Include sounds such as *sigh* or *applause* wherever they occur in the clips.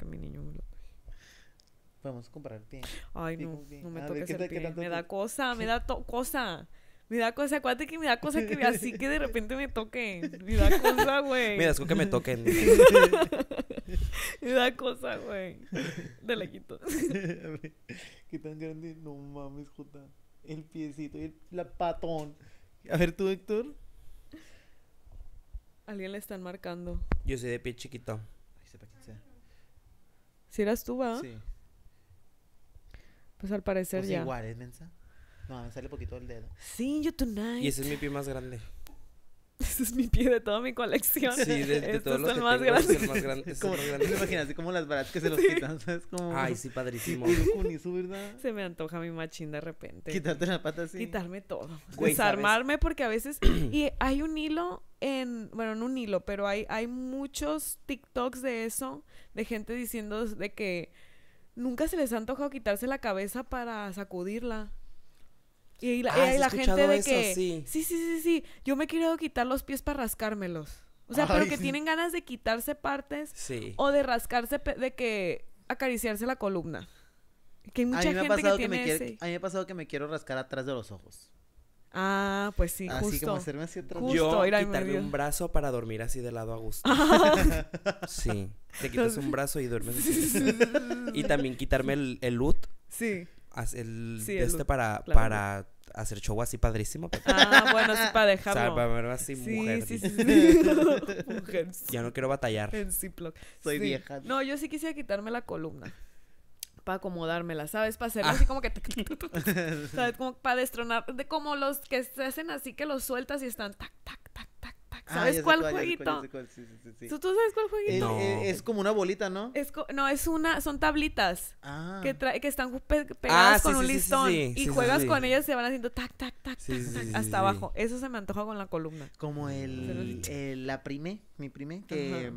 que mi niño me lo comprar pie. Ay, no, no me ah, toques pie. me da cosa, me da cosa. Me da cosa, acuérdate que me da cosa que *laughs* así que de repente me toquen. Me da cosa, güey. Me da que me toquen. *laughs* me da cosa, güey. De lejitos *laughs* Qué tan grande. No mames, Jota. El piecito, el la patón. A ver tú, Héctor. Alguien le están marcando. Yo soy de pie chiquito. Ay, sepa quién sea. Si eras tú, va. Sí. Pues al parecer ya. Igual, es mensa. No, me sale poquito el dedo. Sí, yo tonight. Y ese es mi pie más grande ese es mi pie de toda mi colección. Sí, de, los más Es el más grande. Es Imagínate como *laughs* las baratas que se los quitan, ¿sabes? Como... Ay, sí, *laughs* padrísimo. ¿verdad? Se me antoja mi machín de repente. Quitarte la pata así. Quitarme todo. Desarmarme porque a veces... *clears throat* y hay un hilo en... Bueno, no un hilo, pero hay, hay muchos TikToks de eso. De gente diciendo de que... Nunca se les ha antojado quitarse la cabeza para sacudirla. Y la, ah, la gente de eso? que... Sí. sí, sí, sí, sí. Yo me he querido quitar los pies para rascármelos. O sea, pero que tienen ganas de quitarse partes o de rascarse, de que acariciarse la columna. Que hay mucha gente que, tiene me a mí me ha pasado que me quiero rascar atrás de los ojos. Ah, pues sí, así justo. Como hacerme así atrás. Yo ir quitarme un brazo para dormir así de lado a gusto. *laughs* sí, te quitas un brazo y duermes. *laughs* y también quitarme el, el loot. Sí el este para, para hacer show así padrísimo. *laughs* Ah, bueno, sí, para dejarlo. O sea, así, *laughs* mujer. Ya no quiero batallar. Soy vieja. No, yo sí quisiera quitarme la columna. Para acomodármela, ¿sabes? Para hacer ah. así como que. *laughs* ¿Sabes? Como para destronar. De como los que se hacen así que los sueltas y están tac, tac, tac, ¿Sabes cuál, jueguito? ¿Tú, sabes cuál jueguito? No. Es, como una bolita, ¿no? Es no, es una, son tablitas ah. que, que están pegadas con un listón y juegas con ellas y se van haciendo tac, tac, tac, tac hasta abajo. Eso se me antoja con la columna. Como el, la prime, mi prime, que,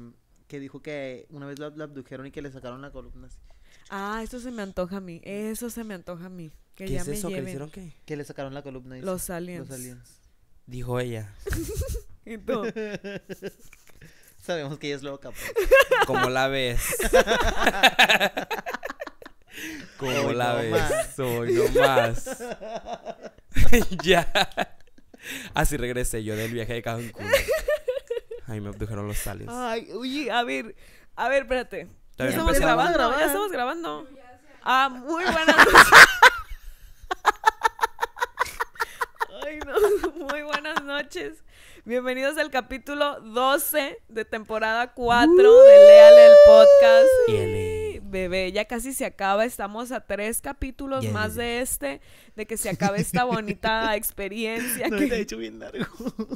que dijo que una vez la, abdujeron y que le sacaron la columna Ah, eso se me antoja a mí, eso se me antoja a mí. ¿Qué es eso? ¿Que le hicieron qué? Que le sacaron la columna. los aliens. Los aliens. Dijo ella. *laughs* Y *laughs* Sabemos que ella es loca. Pues. Como la ves. *laughs* Como la ves. Soy no más. *laughs* ya. Así regresé yo del viaje de Cancún. Ay, me abdujeron los sales. Ay, uy, a ver. A ver, espérate. Ya estamos grabando, grabando, ya estamos grabando. Ah, muy buenas noches. Ay, no. Muy buenas noches. Bienvenidos al capítulo 12 de temporada 4 de Léale el podcast. el Bebé, ya casi se acaba, estamos a tres capítulos más de este, de que se acabe esta *laughs* bonita experiencia. No, hecho bien largo.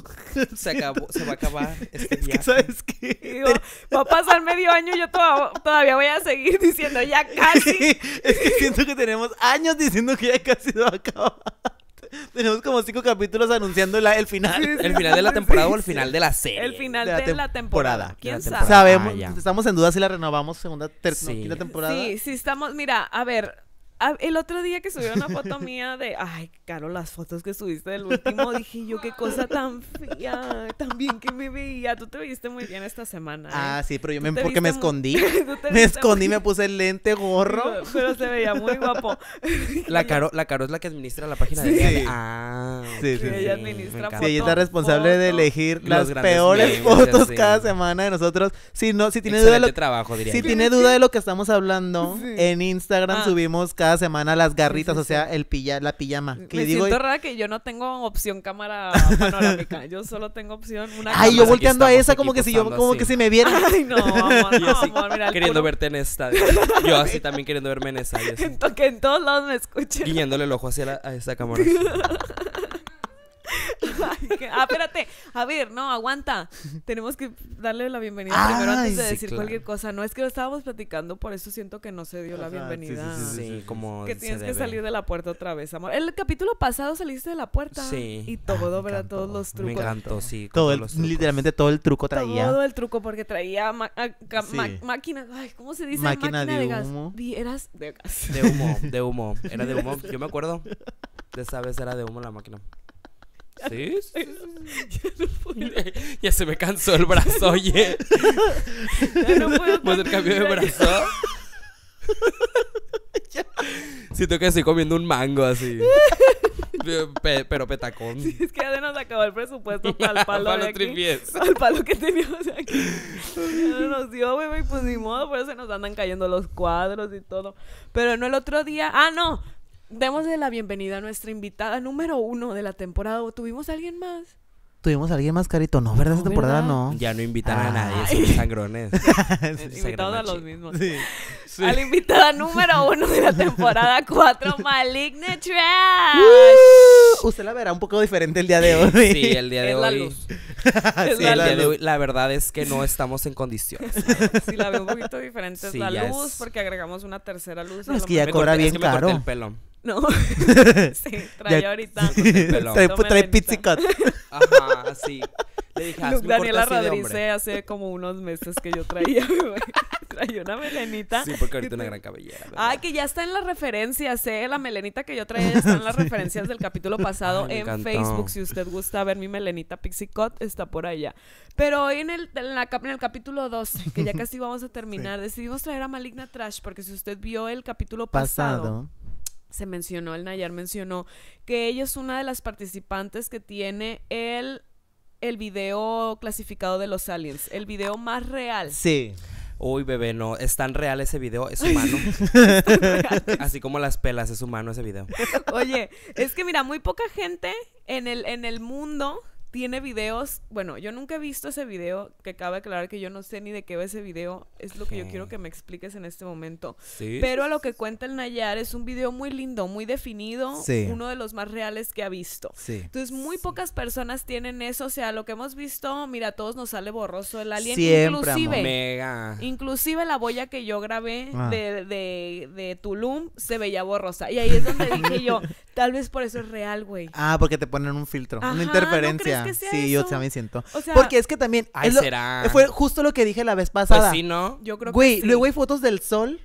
*laughs* se acabó, se va a acabar *laughs* este es Que, ¿Sabes qué? Digo, va a pasar medio año y yo todavía voy a seguir diciendo ya casi. es que siento que tenemos años diciendo que ya casi se va a acabar. *laughs* tenemos como cinco capítulos anunciando el final. el final de la temporada o el final de la serie. El final de la, temporada. ¿Quién sabe? Sabemos, ah, estamos en duda si la renovamos segunda, tercera, quinta temporada. Sí, sí estamos. Mira, a ver, Ah, el otro día que subió una foto *laughs* mía de, ay, Caro, las fotos que subiste del último, dije yo, qué cosa tan fría, tan bien que me veía. Tú te viste muy bien esta semana. ¿eh? Ah, sí, pero yo me, porque me escondí. *laughs* me escondí, me puse el lente, gorro. Pero, se veía muy guapo. *laughs* la, Caro, la Caro es la que administra la página sí. de Ah, sí, sí. sí ella administra Sí, ella es la responsable de elegir las peores fotos cada semana de nosotros. Si no, si tiene duda de lo, trabajo, si tiene duda de lo que estamos hablando, en Instagram ah. subimos cada semana las garritas, o sea, el pilla la pijama. Que me digo, siento rara que yo no tengo opción cámara panorámica, *laughs* yo solo tengo opción una Ay, yo volteando a esa como que si yo como que si me vieran. Ay, no, *laughs* amor, no, amor, queriendo verte en esta. *laughs* Yo así también queriendo verme en esa. Siento que en todos lados me escuchen. Guiñándole el ojo hacia a esa cámara ah, espérate. A ver, no, aguanta. Tenemos que darle la bienvenida ah, primero antes de decir cualquier cosa. No es que lo estábamos platicando, por eso siento que no se dio la bienvenida. Sí, sí, como Que tienes que salir de la puerta otra vez, amor. El capítulo pasado saliste de la puerta. Sí. Y todo, ah, ¿verdad? Todos los trucos. Me encantó, sí. Todo literalmente todo el truco traía. Todo el truco, porque traía ah, máquina. Ay, ¿cómo se dice? Máquina, de, humo. Eras de gas. De humo, de humo. Era de *laughs* humo. Yo me acuerdo. De esa vez era de humo la máquina. ¿Sí? *laughs* *laughs* ya se me cansó el brazo, oye. Ya no *laughs* puedo. hacer cambio de brazo? Siento que estoy comiendo un mango así. pero petacón. es que ya se nos acabó el presupuesto para el palo. para los Al palo que teníamos aquí. no nos dio, güey, pues ni modo, por eso se nos andan cayendo los cuadros y todo. Pero no el otro día. Ah, no démosle la bienvenida a nuestra invitada número uno de la temporada. tuvimos a alguien más? Tuvimos a alguien más carito, no, ¿verdad? Esa Esta temporada no. Ya no invitan a ah. nadie, son sangrones. *laughs* Invitados a los mismos. A la invitada número uno de la temporada *laughs* cuatro, Maligne Trash. Uh. usted la verá un poco diferente el día de hoy. Sí, el día de hoy. *laughs* La sí, La verdad es que no estamos en condiciones. sí, la veo un poquito diferente. es la luz, porque agregamos una tercera luz. es que ya cobra bien caro. No. *laughs* sí, *laughs* trae ahorita. Trae, Pixie *laughs* Ajá, así. Le dije, Daniela hace como unos meses que yo traía, Traía una melenita. Sí, porque ahorita una gran cabellera. Ay, que ya está en las referencias, ¿eh? La melenita que yo traía está en las referencias del capítulo pasado en Facebook. Si usted gusta ver mi melenita Pixie está por allá. Pero hoy en el, la capítulo 12, que ya casi vamos a terminar, decidimos traer a Maligna Trash, porque si usted vio el capítulo Pasado se mencionó, el Nayar mencionó que ella es una de las participantes que tiene el, el video clasificado de los aliens, el video más real. Sí. Uy, bebé, no, es tan real ese video, es *laughs* humano. Así como las pelas, es humano ese video. Oye, es que mira, muy poca gente en el, en el mundo tiene videos. Bueno, yo nunca he visto ese video, que cabe aclarar que yo no sé ni de qué va ese video. Es lo que yo quiero que me expliques en este momento. Pero a lo que cuenta el Nayar, es un video muy lindo, muy definido, sí. uno de los más reales que ha visto. Sí. Entonces, muy pocas personas tienen eso. O sea, lo que hemos visto, mira, a todos nos sale borroso el alien. inclusive, inclusive la boya que yo grabé ah. de, de, de Tulum se veía borrosa. Y ahí es donde *laughs* dije yo, tal vez por eso es real, güey. Ah, porque te ponen un filtro, una interferencia sí, yo también siento. Porque es que también. Ay, será. Fue justo lo que dije la vez pues pasada. Pues sí, ¿no? Yo creo Güey, que luego hay fotos del sol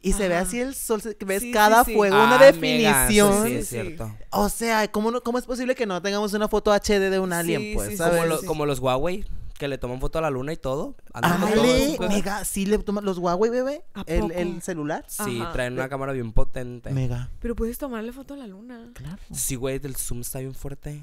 y se ve así el sol, ves cada fuego, una ah, definición. sí, es cierto. O sea, ¿cómo, ¿cómo es posible que no tengamos una foto HD de un alien? pues, Como, como, los Huawei, que le toman foto a la luna y todo. Ale, mega, sí le toman los Huawei, bebé, el, celular. Sí, traen una cámara bien potente. Mega. Pero puedes tomarle foto a la luna. Claro. Sí, güey, el zoom está bien fuerte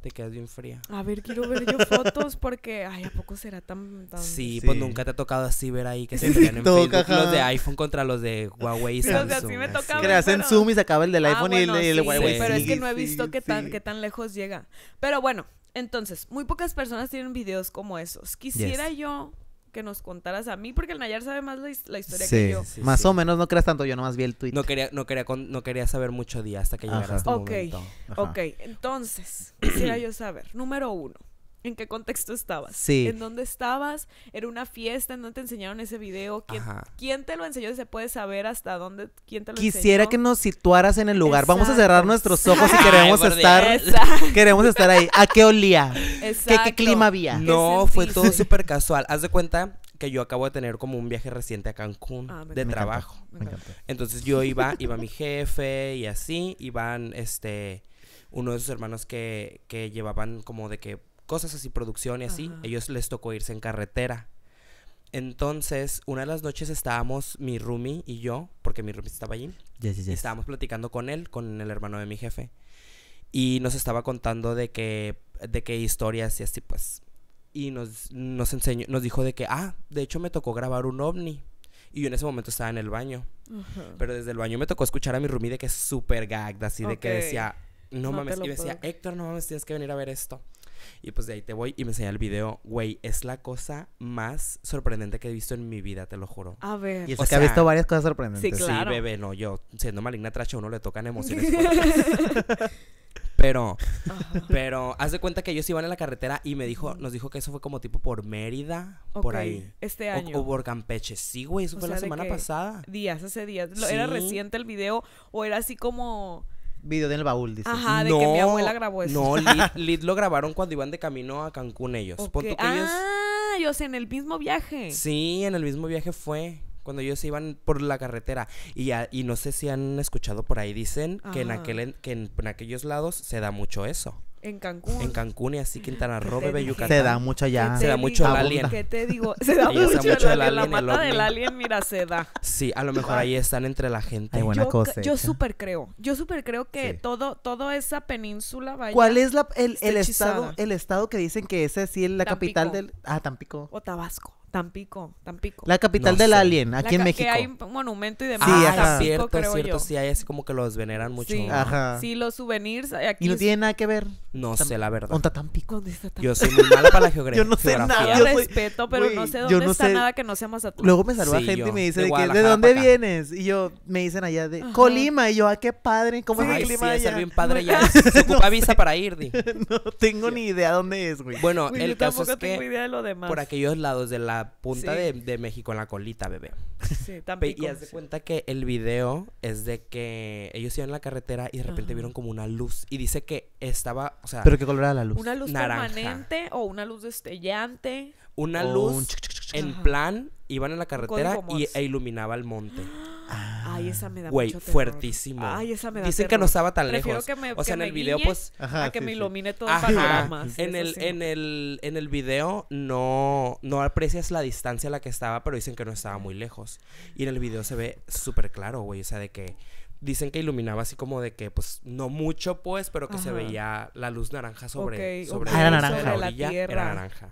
te quedas bien fría. A ver, quiero ver yo fotos porque, ay, ¿a poco será tan... Sí, pues nunca te ha tocado así ver ahí que se vean en Facebook los de iPhone contra los de Huawei y Samsung. Los me toca que en hacen zoom y se acaba el del ah, iPhone y el, de Huawei. Sí, pero es que no he visto qué, tan, qué tan lejos llega. Pero bueno, entonces, muy pocas personas tienen videos como esos. Quisiera yo que nos contaras a mí, porque el Nayar sabe más la, historia que yo. más o menos, no creas tanto, yo nomás vi el tweet. No quería, no quería, no quería saber mucho día hasta que llegara este okay, momento. Ok, entonces, quisiera yo saber, número uno, en qué contexto estabas. Sí. En dónde estabas, era una fiesta, en dónde te enseñaron ese video, quién, ¿quién te lo enseñó, se puede saber hasta dónde, quién te lo Quisiera que nos situaras en el lugar. Vamos a cerrar nuestros ojos y queremos estar *laughs* queremos estar ahí. ¿A qué olía? ¿Qué, ¿Qué, clima había? No, fue todo *laughs* súper casual. Haz de cuenta que yo acabo de tener como un viaje reciente a Cancún ah, de trabajo. Entonces yo iba, iba mi jefe y así, iban este uno de sus hermanos que, que llevaban como de que cosas así, producción y así. Ellos les tocó irse en carretera. Entonces, una de las noches estábamos mi roomie y yo, porque mi roomie estaba allí. Estábamos platicando con él, con el hermano de mi jefe. Y nos estaba contando de que, de qué historias y así pues. Y nos, nos enseñó, nos dijo de que, ah, de hecho me tocó grabar un ovni. Y yo en ese momento estaba en el baño. Pero desde el baño me tocó escuchar a mi roomie de que es súper gag, así de que decía, no, no mames. Y decía, Héctor, no mames, tienes que venir a ver esto. Y pues de ahí te voy y me enseña el video. Güey, es la cosa más sorprendente que he visto en mi vida, te lo juro. A ver. Y es que ha visto varias cosas sorprendentes. Sí, claro. bebé, no, yo siendo maligna trasho a uno le tocan emociones. *laughs* pero, pero, haz de cuenta que ellos iban en la carretera y me dijo, nos dijo que eso fue como tipo por Mérida, por ahí. Este año. O, por Campeche. Sí, güey, eso fue la semana pasada. Días, hace días. ¿Era reciente el video o era así como video del baúl, dice. Ajá, de que mi abuela grabó eso. No, *laughs* Lid, lo grabaron cuando iban de camino a Cancún ellos. ah, ellos... en el mismo viaje. Sí, en el mismo viaje fue. Cuando ellos iban por la carretera. Y, y no sé si han escuchado por ahí, dicen que, en, aquel, en aquellos lados se da mucho eso. En Cancún. En Cancún y así Quintana Roo, bebé Yucatán. Se da mucho ya. Se da mucho el alien. ¿Qué te digo? *laughs* Se da mucho, alien. La del alien, mira, se da. Sí, a lo mejor ahí están entre la gente. Hay buena yo, Yo súper creo. Yo súper creo que todo, toda esa península vaya ¿Cuál es la, el, estado, el estado que dicen que ese sí es la capital del... Ah, Tampico. O Tabasco. Tampico, Tampico. La capital del alien, aquí en México. Que hay un monumento y demás. Sí, es cierto, es cierto. Sí, hay así como que los veneran mucho. Sí, ajá. sí los souvenirs. Eh, aquí y no tiene nada que ver. No sé, la verdad. ¿Dónde Tampico? ¿Dónde está Tampico? Yo soy muy mala para la geografía. yo no sé nada. Yo respeto, pero no sé dónde está nada que no a Mazatlán. Luego me saluda sí, gente y me dice, ¿de, que, ¿de dónde vienes? Y yo, me dicen allá de Colima. Y yo, ah, qué padre. ¿Cómo es Colima Sí, salió bien padre allá. *laughs* Se ocupa visa para ir, *laughs* No tengo ni idea dónde es, güey. Bueno, el caso es que por aquellos lados de la punta de, México, en la colita, bebé. Sí, y haz de cuenta que el video es de que ellos iban en la carretera y de repente vieron como una luz. Y dice que estaba, o sea... ¿Pero qué color era la luz? Una luz permanente o una luz destellante. Una luz en plan, iban en la carretera y, e iluminaba el monte. *gasps* Ah, Ay, esa me da Güey, fuertísimo. Dicen que no estaba tan lejos. o sea, en el video, pues. que me ilumine todo el panorama. En el, en el, en el video no, no aprecias la distancia a la que estaba, pero dicen que no estaba muy lejos. Y en el video se ve súper claro, güey. O sea, de que dicen que iluminaba así como de que, pues, no mucho, pues, pero que se veía la luz naranja sobre, sobre, la tierra. Era naranja.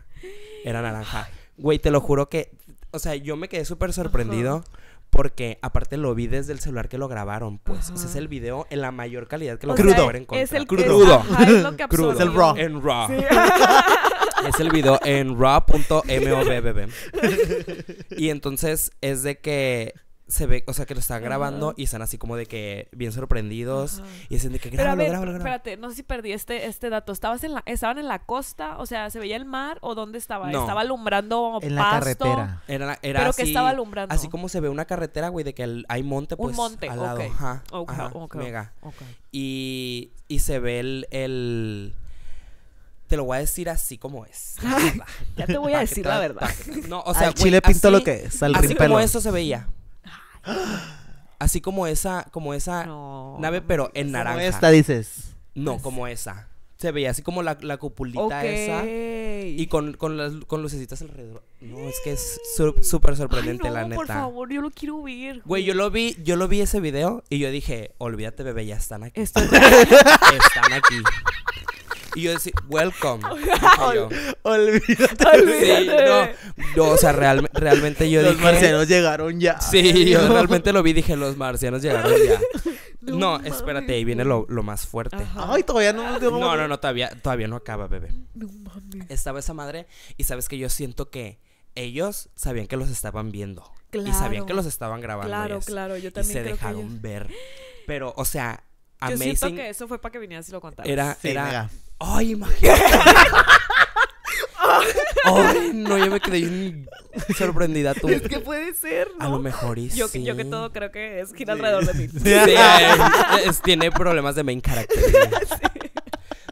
Era naranja. Güey, te lo juro que, o sea, yo me quedé súper sorprendido porque aparte lo vi desde el celular que lo grabaron, pues. O sea, es el video en la mayor calidad que lo crudo. encontrar. Es el crudo. es, lo que crudo. Es el raw. En raw. *laughs* es el video en raw.movbb. *laughs* y entonces es de que se ve, o sea, que lo están grabando y están así como de que bien sorprendidos y dicen de que grábalo, Espérate, no sé si perdí este, este dato. ¿Estabas en la, ¿Estaban en la costa? O sea, ¿se veía el mar o dónde estaba? ¿Estaba alumbrando En la carretera. Era, era así, que estaba alumbrando. Así como se ve una carretera, güey, de que hay monte, pues, Un monte, al lado. Okay. Ajá, okay. Y, y se ve el, Te lo voy a decir así como es. *laughs* ya te voy a *laughs* decir la verdad. No, o sea, chile pintó lo que es, Así como eso se veía. *gasps* Así como esa, como esa nave, pero en naranja. esta dices. No, pues como esa. Se veía así como la, la cupulita esa. Y con, con, las con lucecitas alrededor. No, es que es súper sorprendente, la neta. Por favor, yo lo quiero ver. Güey. yo lo vi, yo lo vi ese video y yo dije, olvídate, bebé, ya están aquí. *laughs* están aquí. Y yo decía, welcome. *laughs* Olvida. Olvídate. Sí, no, o sea, realmente yo dije. Los marcianos llegaron ya. Sí, *laughs* yo realmente lo vi dije, los marcianos llegaron ya. No, espérate, ahí viene lo, más fuerte. Ay, todavía no No, no, no, todavía, todavía no acaba, bebé. No mames. Estaba esa madre y sabes que yo siento que ellos sabían que los estaban viendo. Y sabían que los estaban grabando. Claro, claro, yo también. Y se dejaron ver. Pero, o sea, amazing. Yo siento que eso fue para que vinieras y lo contaras. Era, era. Ay, imagínate. *laughs* Ay, no, yo me quedé sorprendida tú. Es que puede ser. ¿no? A lo mejor es. yo, Yo que todo creo que es gira alrededor de mí. Eh, eh, tiene problemas de main character.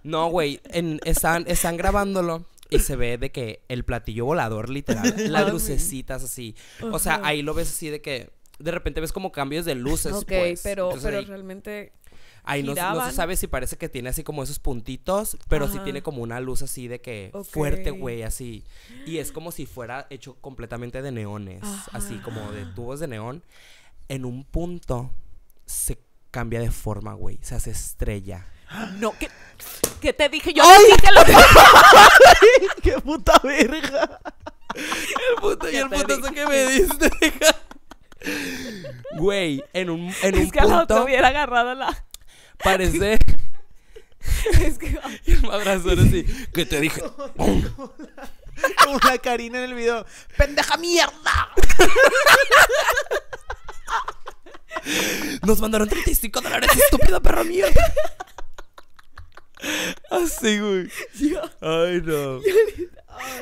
No, güey, están, están grabándolo. Y se ve de que el platillo volador, literal, *laughs* las lucecitas así. O sea, ahí lo ves así de que de repente ves como cambios de luces. Ok, pues. pero, pero realmente Ay, no, se sabe si parece que tiene así como esos puntitos, pero sí tiene como una luz así de que fuerte, güey, así. Y es como si fuera hecho completamente de neones, así como de tubos de neón. En un punto se cambia de forma, güey. Se hace estrella. No, que, ¿Qué te dije yo. ¡Ay! *laughs* ¡Qué puta verga! El puto y el putazo que me diste, *laughs* Güey, en un, en es que No te hubiera agarrado la parece *laughs* Es que. así. *laughs* ¿Qué te dije? Una carina en el video. ¡Pendeja mierda! *laughs* Nos mandaron 35 dólares, estúpido perro mierda Así, ah, güey. Ay, no.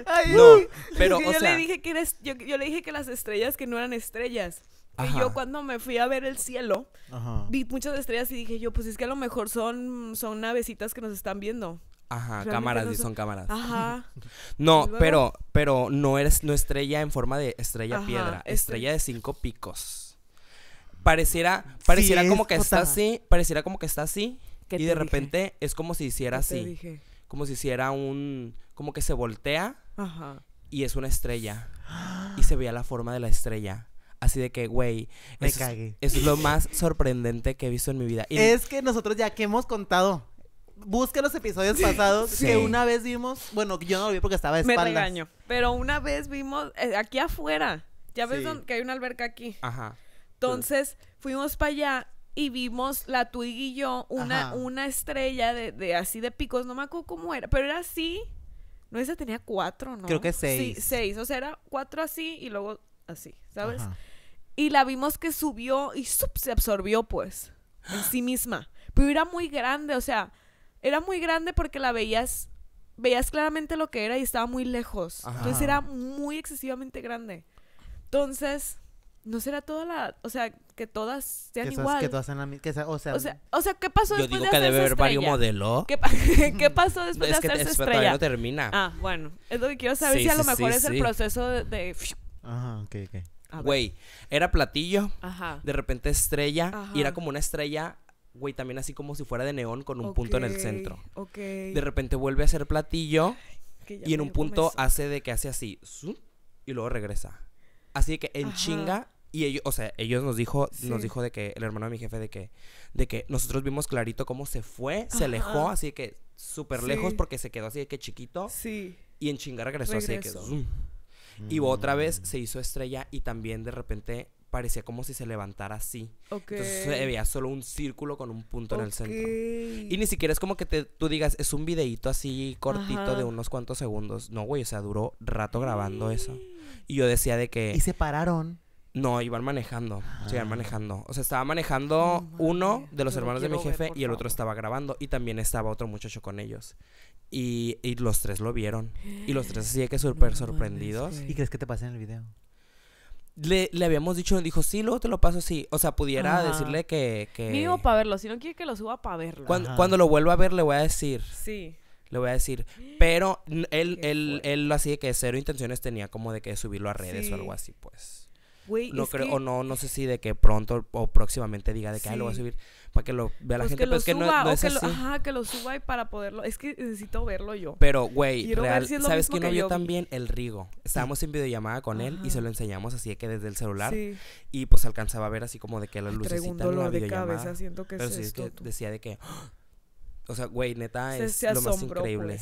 ay, No, pero, o sea- le dije que eres, yo le dije que las estrellas que no eran estrellas. Y yo cuando me fui a ver el cielo, vi muchas estrellas y dije yo, pues es que a lo mejor son, son navecitas que nos están viendo. Ajá, cámaras, y son... cámaras. Ajá. *laughs* No, pero, pero no eres, estrella en forma de estrella piedra, este estrella de cinco picos. Pareciera, pareciera como que está así, pareciera como que está así, y de repente es como si hiciera así. Como si hiciera un, como que se voltea y es una estrella. *gasps* Y se veía la forma de la estrella. Así de que, güey, me cagué. Es, lo más sorprendente que he visto en mi vida. es que nosotros ya que hemos contado busquen los episodios pasados que una vez vimos, bueno, yo no lo vi porque estaba de espaldas. Me pero una vez vimos eh, aquí afuera, ya ves que hay una alberca aquí. Ajá. Entonces, fuimos para allá y vimos la Twig y yo una una estrella de, de, así de picos, no me acuerdo cómo era, pero era así. No, esa tenía cuatro, ¿no? Creo que seis. Sí, seis. O sea, era cuatro así y luego así, ¿sabes? Y la vimos que subió y se absorbió, pues, en sí misma. Pero era muy grande, o sea, era muy grande porque la veías, veías claramente lo que era y estaba muy lejos. Entonces era muy excesivamente grande. Entonces, no será toda la, o sea, que todas sean igual. Que todas sean o, sea, ¿qué pasó después de estrella? Yo digo que debe haber varios modelos. *laughs* *laughs* ¿Qué, pasó después de hacerse estrella? Todavía no termina. Ah, bueno, es lo que quiero saber si a lo mejor es el proceso de, de... Ajá, ok, ok. Güey, era platillo, Ajá. de repente estrella, y era como una estrella, güey, también así como si fuera de neón con un punto en el centro. Ok. De repente vuelve a ser platillo, y en un punto hace de que hace así, y luego regresa. Así que en chinga y ellos, o sea, ellos nos dijo, nos dijo de que el hermano de mi jefe de que, de que nosotros vimos clarito cómo se fue, se alejó, así que súper lejos porque se quedó así de que chiquito. Sí. Y en chinga regresó, así que y otra vez se hizo estrella y también de repente parecía como si se levantara así. Entonces se veía solo un círculo con un punto en el centro. Y ni siquiera es como que te, tú digas, es un videíto así cortito de unos cuantos segundos. No, güey, o sea, duró rato grabando eso. Y yo decía de que... Y se pararon. No, iban manejando. Se iban ah. manejando. O sea, estaba manejando uno de los hermanos de mi jefe y el otro estaba grabando. Y también estaba otro muchacho con ellos. Y, y los tres lo vieron. Y los tres así de que súper sorprendidos. ¿Y crees que te pasé en el video? Le, le, habíamos dicho, dijo, sí, luego te lo paso Sí, O sea, pudiera decirle que, que... mismo para verlo. Si no quiere que lo suba, para verlo. Cuando, lo vuelva a ver, le voy a decir. Sí. Le voy a decir. Pero él, él, él, así de que cero intenciones tenía como de que subirlo a redes o algo así, pues no creo, o no, no sé si de que pronto o próximamente diga de que lo va a subir para que lo vea la pues gente. pero es que no, es ajá, que lo suba y para poderlo. Es que necesito verlo yo. Pero, güey, ¿Sabes quién no vio también? El Rigo. Estábamos en videollamada con él y se lo enseñamos así de que desde el celular. Y pues alcanzaba a ver así como de que la luz no dolor de Pero sí, decía de que. *gasps* o sea, güey, neta, es lo más pues. increíble.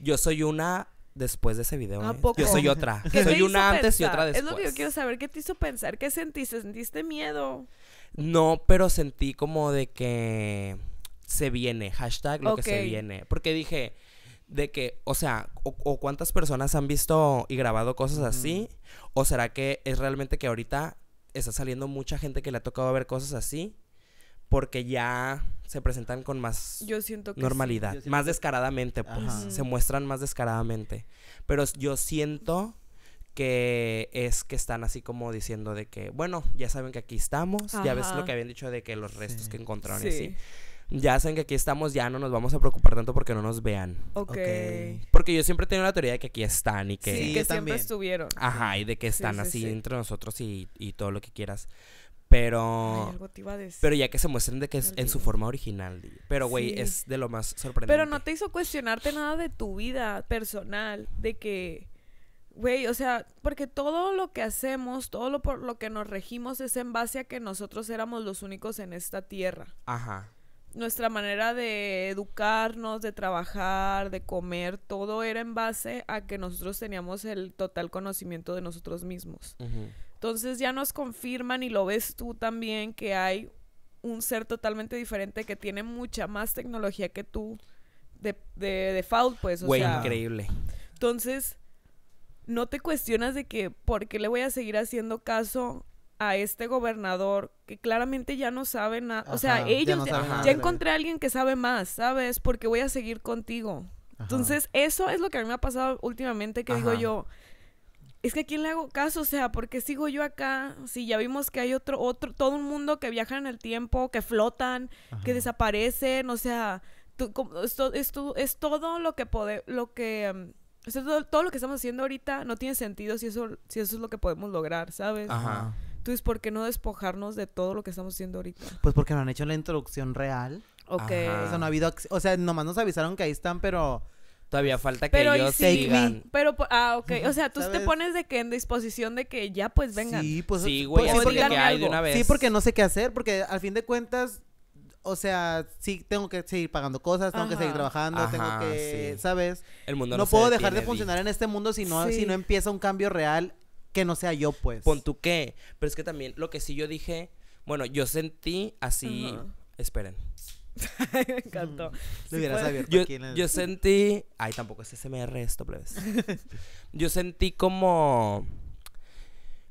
Yo soy una después de ese video. ¿eh? Yo soy *laughs* otra. Soy una antes y otra después. Es lo que yo quiero saber. ¿Qué te hizo pensar? ¿Qué sentiste? ¿Sentiste miedo? No, pero sentí como de que se viene. Hashtag lo que se viene. Porque dije de que, o sea, o, cuántas personas han visto y grabado cosas así, o será que es realmente que ahorita está saliendo mucha gente que le ha tocado ver cosas así porque ya se presentan con más normalidad, más descaradamente, pues se muestran más descaradamente. Pero yo siento que es que están así como diciendo de que, bueno, ya saben que aquí estamos, ya ves lo que habían dicho de que los restos que encontraron y así. Ya saben que aquí estamos, ya no nos vamos a preocupar tanto porque no nos vean. Porque yo siempre he la teoría de que aquí están y que... Sí, que siempre estuvieron. Ajá, y de que están así entre nosotros y, y todo lo que quieras. Pero. Pero ya que se muestren de que es en su forma original. Pero, güey, es de lo más sorprendente. Pero no te hizo cuestionarte nada de tu vida personal. De que. Güey, o sea, porque todo lo que hacemos, todo lo por lo que nos regimos es en base a que nosotros éramos los únicos en esta tierra. Ajá. Nuestra manera de educarnos, de trabajar, de comer, todo era en base a que nosotros teníamos el total conocimiento de nosotros mismos. Ajá. Entonces ya nos confirman y lo ves tú también que hay un ser totalmente diferente que tiene mucha más tecnología que tú de, default, pues. O increíble. Entonces, no te cuestionas de que, ¿por qué le voy a seguir haciendo caso a este gobernador que claramente ya no sabe nada? O sea, ellos ya, encontré a alguien que sabe más, ¿sabes? Porque voy a seguir contigo. Entonces, eso es lo que a mí me ha pasado últimamente que digo yo, es que a quién le hago caso, o sea, porque sigo yo acá, si ya vimos que hay otro, otro, todo un mundo que viaja en el tiempo, que flotan, que desaparecen, o sea, esto, es todo lo que podemos, lo que mm, todo, lo que estamos haciendo ahorita no tiene sentido si eso, si eso es lo que podemos lograr, ¿sabes? Ajá. Entonces, ¿por qué no despojarnos de todo lo que estamos haciendo ahorita? Pues porque no han hecho la introducción real. Ok. O sea, no ha habido... O sea, nomás nos avisaron que ahí están, pero Todavía falta que pero sí, Pero, ah, ok. O sea, tú te pones de que en disposición de que ya pues vengan. Sí, pues. Sí, pues, güey, pues, sí, porque, vez. Sí, porque no sé qué hacer, porque al fin de cuentas, o sea, sí tengo que seguir pagando cosas, tengo que seguir trabajando, tengo que, ¿sabes? El mundo no, puedo dejar de funcionar en este mundo si no, si no empieza un cambio real que no sea yo, pues. Pon tú qué. Pero es que también lo que sí yo dije, bueno, yo sentí así, esperen. *laughs* me encantó. yo, *laughs* sentí. Ay, tampoco es SMR esto, plebes. *laughs* yo sentí como.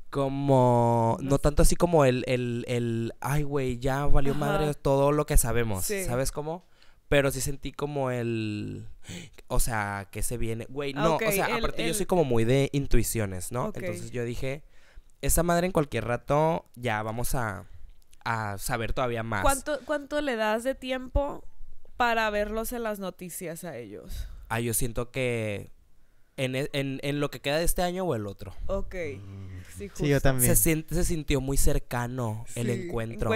Como. No, tanto así como el. el, el Ay, güey, ya valió madre todo lo que sabemos. ¿Sabes cómo? Pero sí sentí como el. O sea, que se viene. Güey, no. o sea, aparte yo soy como muy de intuiciones, ¿no? Entonces yo dije. Esa madre en cualquier rato ya vamos a a saber todavía más. ¿Cuánto, le das de tiempo para verlos en las noticias a ellos? Ah, yo siento que en, e, lo que queda de este año o el otro. Ok. Mm. Sí, yo también. Se, sintió muy cercano el encuentro.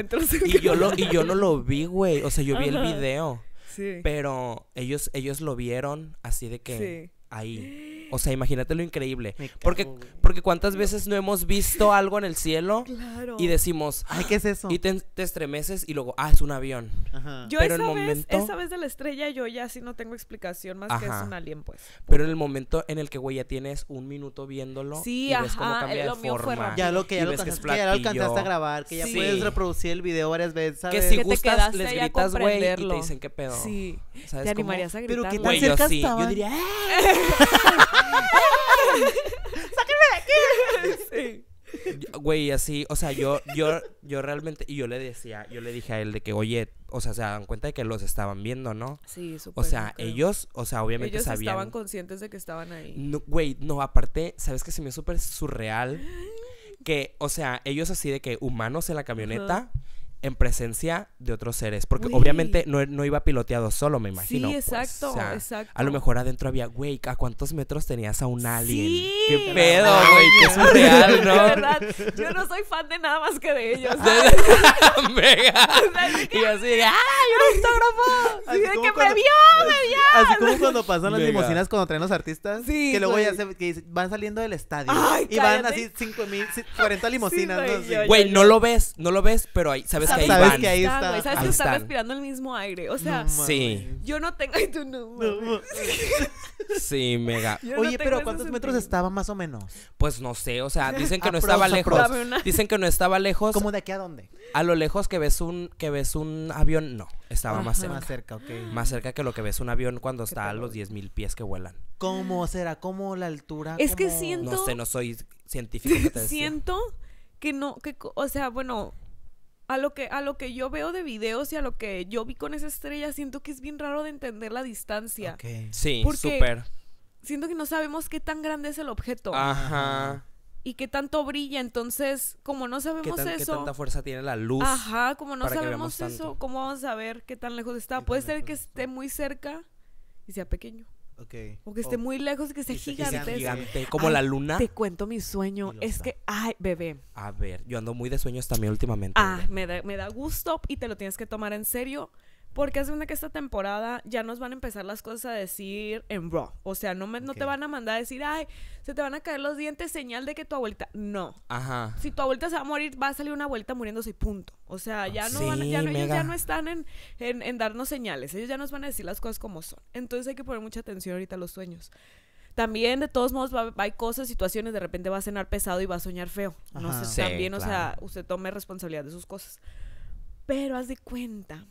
Y yo, lo, y yo no lo vi, güey. O sea, yo vi el video. Sí. Pero ellos, ellos lo vieron así de que ahí. O sea, imagínate lo increíble. Porque, porque cuántas veces no hemos visto *laughs* algo en el cielo claro. y decimos, ay, ¿qué es eso? Y te, estremeces y luego, ah, es un avión. Ajá. Yo Pero esa, el momento... vez, esa vez de la estrella yo ya sí no tengo explicación más que es un alien, pues. Pero en el momento en el que, güey, ya tienes un minuto viéndolo sí, y ves cómo cambia de forma. Ya lo que ya, lo, que que, que ya lo alcanzaste a grabar, que ya puedes reproducir el video varias veces, Que si gustas, les gritas, güey, y te dicen qué pedo. Sí. te animarías a gritar. Pero qué tan cerca yo diría, ¡Ah! *laughs* ¡Sáquenme de aquí! Sí. Güey, así, o sea, yo, yo, yo realmente, y yo le decía, yo le dije a él de que, oye, o sea, se dan cuenta de que los estaban viendo, ¿no? Sí, súper. O sea, ellos, o sea, obviamente sabían. estaban conscientes de que estaban ahí. No, güey, no, aparte, ¿sabes que Se me es súper surreal que, o sea, ellos así de que humanos en la camioneta en presencia de otros seres. Porque obviamente no, no, iba piloteado solo, me imagino. Sí, pues, exacto, exacto. A lo mejor adentro había, güey, ¿a cuántos metros tenías a un alien? Sí, ¡Qué pedo, güey! ¡Qué surreal, *laughs* no! De verdad, yo no soy fan de nada más que de ellos. *laughs* *laughs* ¡Mega! y así ¡ay, un autógrafo! Así, de que me vio, me vio. Así como cuando pasan las limusinas cuando traen los artistas. Sí. Que luego ya se van saliendo del estadio. Ay, y van así Cinco mil, Cuarenta limosinas Güey, no, lo ves, no lo ves, pero ahí, ¿sabes? sabes que ahí está, sabes que están. respirando el mismo aire. O sea, sí. yo no tengo. Sí, mega. Oye, pero ¿cuántos metros estaba más o menos? Pues no sé, o sea, dicen que no estaba lejos. Dicen que no estaba lejos. ¿Cómo de aquí a dónde? A lo lejos que ves un, que ves un avión, no. Estaba más cerca. Más cerca, ok. Más cerca que lo que ves un avión cuando está a los 10.000 pies que vuelan. ¿Cómo será? ¿Cómo la altura? Es que siento. No sé, no soy científico. *laughs* siento que no, que, o sea, bueno, a lo que a lo que yo veo de videos y a lo que yo vi con esa estrella siento que es bien raro de entender la distancia. Sí, súper. Siento que no sabemos qué tan grande es el objeto. Ajá. Y qué tanto brilla, entonces, como no sabemos ¿Qué eso. Qué tanta fuerza tiene la luz. Ajá, como no sabemos eso, ¿cómo vamos a ver qué tan lejos está? Puede ser que esté muy cerca y sea pequeño. Okay. O esté muy lejos y que sea gigante. gigante como la luna. Te cuento mi sueño. Es que, ay, bebé. A ver, yo ando muy de sueños también últimamente. Ah, me da, me da gusto y te lo tienes que tomar en serio. Porque hace una que esta temporada ya nos van a empezar las cosas a decir en Raw. O sea, no, me, no te van a mandar a decir, ay, se te van a caer los dientes, señal de que tu abuelita. No. Ajá. Si tu abuelita se va a morir, va a salir una abuelita muriéndose y punto. O sea, ya no van ya no, ellos ya no están en, darnos señales. Ellos ya nos van a decir las cosas como son. Entonces hay que poner mucha atención ahorita a los sueños también de todos modos hay cosas, situaciones, de repente va a cenar pesado y va a soñar feo. Ajá, no también, o sea, usted tome responsabilidad de sus cosas. Pero haz de cuenta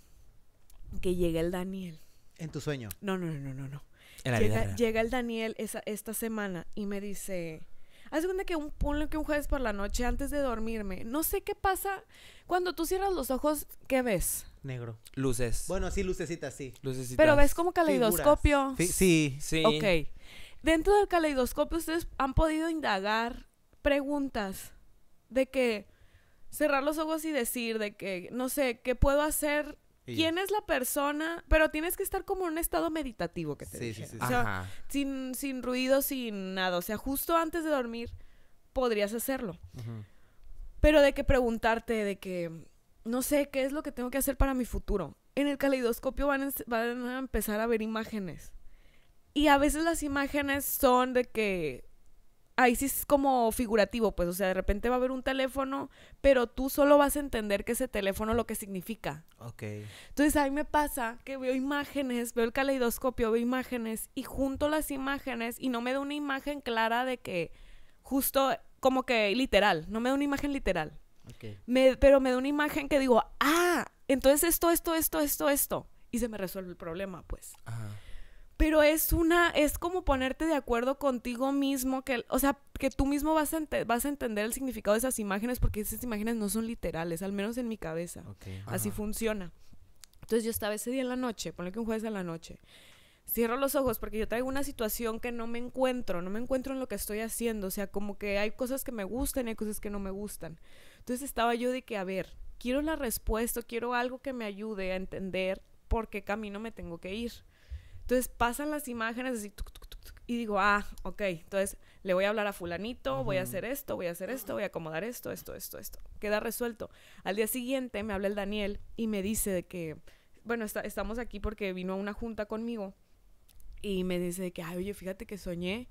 que llega el Daniel. ¿En tu sueño? No, no, no, no, no. En llega, llega el Daniel esta semana y me dice, haz que un ponle que un jueves por la noche antes de dormirme, no sé qué pasa cuando tú cierras los ojos, ¿qué ves? Negro. Luces. Bueno, sí, lucecitas, sí. Lucecitas. Pero ves como caleidoscopio. Sí, sí, sí. Ok. Dentro del caleidoscopio ustedes han podido indagar preguntas de que cerrar los ojos y decir de que no sé, ¿qué puedo hacer ¿Quién es la persona? Pero tienes que estar como en un estado meditativo que te sí, dije. o sea, sin, sin ruido, sin nada. O sea, justo antes de dormir podrías hacerlo. Pero de que preguntarte, de que no sé qué es lo que tengo que hacer para mi futuro. En el caleidoscopio van, van a empezar a ver imágenes. Y a veces las imágenes son de que ahí sí es como figurativo, pues, o sea, de repente va a haber un teléfono, pero tú solo vas a entender que ese teléfono lo que significa. Ok. Entonces, mí me pasa que veo imágenes, veo el caleidoscopio, veo imágenes y junto las imágenes y no me da una imagen clara de que justo como que literal, no me da una imagen literal. Okay. pero me da una imagen que digo, ah, entonces esto, esto, esto, esto, esto. Y se me resuelve el problema, pues. Ajá pero es una, es como ponerte de acuerdo contigo mismo, que, o sea, que tú mismo vas a, vas a entender el significado de esas imágenes, porque esas imágenes no son literales, al menos en mi cabeza. Así funciona. Entonces yo estaba ese día en la noche, ponle que un jueves en la noche. Cierro los ojos porque yo traigo una situación que no me encuentro, no me encuentro en lo que estoy haciendo, o sea, como que hay cosas que me gustan y hay cosas que no me gustan. Entonces estaba yo de que, a ver, quiero la respuesta, quiero algo que me ayude a entender por qué camino me tengo que ir. Entonces pasan las imágenes y digo, ah, ok, entonces le voy a hablar a fulanito, voy a hacer esto, voy a hacer esto, voy a acomodar esto, esto, esto, esto. Queda resuelto. Al día siguiente me habla el Daniel y me dice de que, bueno, estamos aquí porque vino a una junta conmigo y me dice de que, ay, oye, fíjate que soñé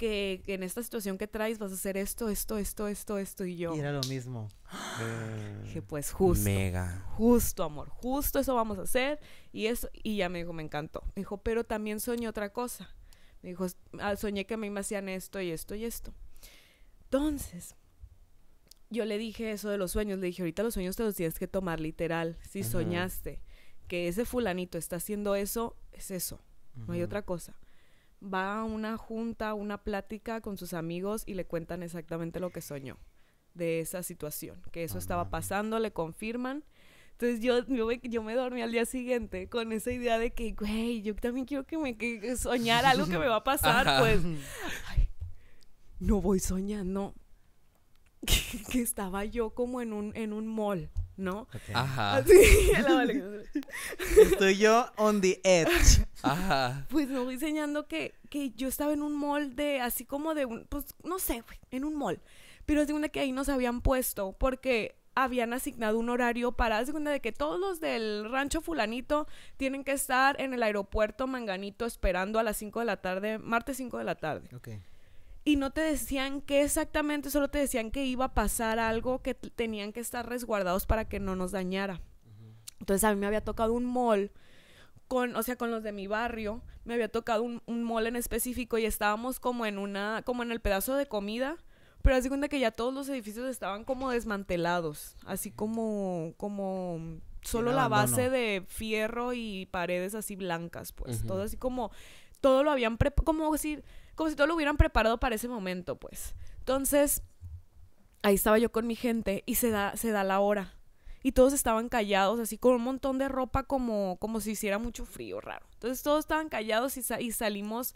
que, en esta situación que traes vas a hacer esto, esto, esto, esto, esto y yo. Y era lo mismo. *gasps* dije eh, pues justo. Mega. Justo, amor, justo eso vamos a hacer. Y eso, y ya me dijo, me encantó. Me dijo, pero también soñé otra cosa. Me dijo, ah, soñé que a mí me hacían esto y esto y esto. Entonces, yo le dije eso de los sueños, le dije, ahorita los sueños te los tienes que tomar literal, si soñaste que ese fulanito está haciendo eso, es eso, no hay otra cosa va a una junta, una plática con sus amigos y le cuentan exactamente lo que soñó de esa situación, que eso ah, estaba pasando, le confirman. Entonces yo, yo, me, yo me dormí al día siguiente con esa idea de que, güey, yo también quiero que me que soñar algo que me va a pasar, pues no voy soñando *laughs* que estaba yo como en un, en un mall ¿no? Ajá. *laughs* Estoy yo on the edge. Ajá. Pues me voy enseñando que, que yo estaba en un mall de, así como de un, pues no sé, güey, en un mall. Pero es de una que ahí nos habían puesto porque habían asignado un horario para, segunda de que todos los del rancho fulanito tienen que estar en el aeropuerto Manganito esperando a las 5 de la tarde, martes 5 de la tarde. Ok y no te decían qué exactamente, solo te decían que iba a pasar algo que tenían que estar resguardados para que no nos dañara. Entonces a mí me había tocado un mall con, o sea, con los de mi barrio, me había tocado un, mall en específico y estábamos como en una, como en el pedazo de comida, pero así cuenta que ya todos los edificios estaban como desmantelados, así como, como solo la base de fierro y paredes así blancas, pues, todo así como, todo lo habían, como decir, como si todo lo hubieran preparado para ese momento, pues. Entonces, ahí estaba yo con mi gente y se da, se da la hora. Y todos estaban callados, así con un montón de ropa como, como si hiciera mucho frío, raro. Entonces todos estaban callados y, salimos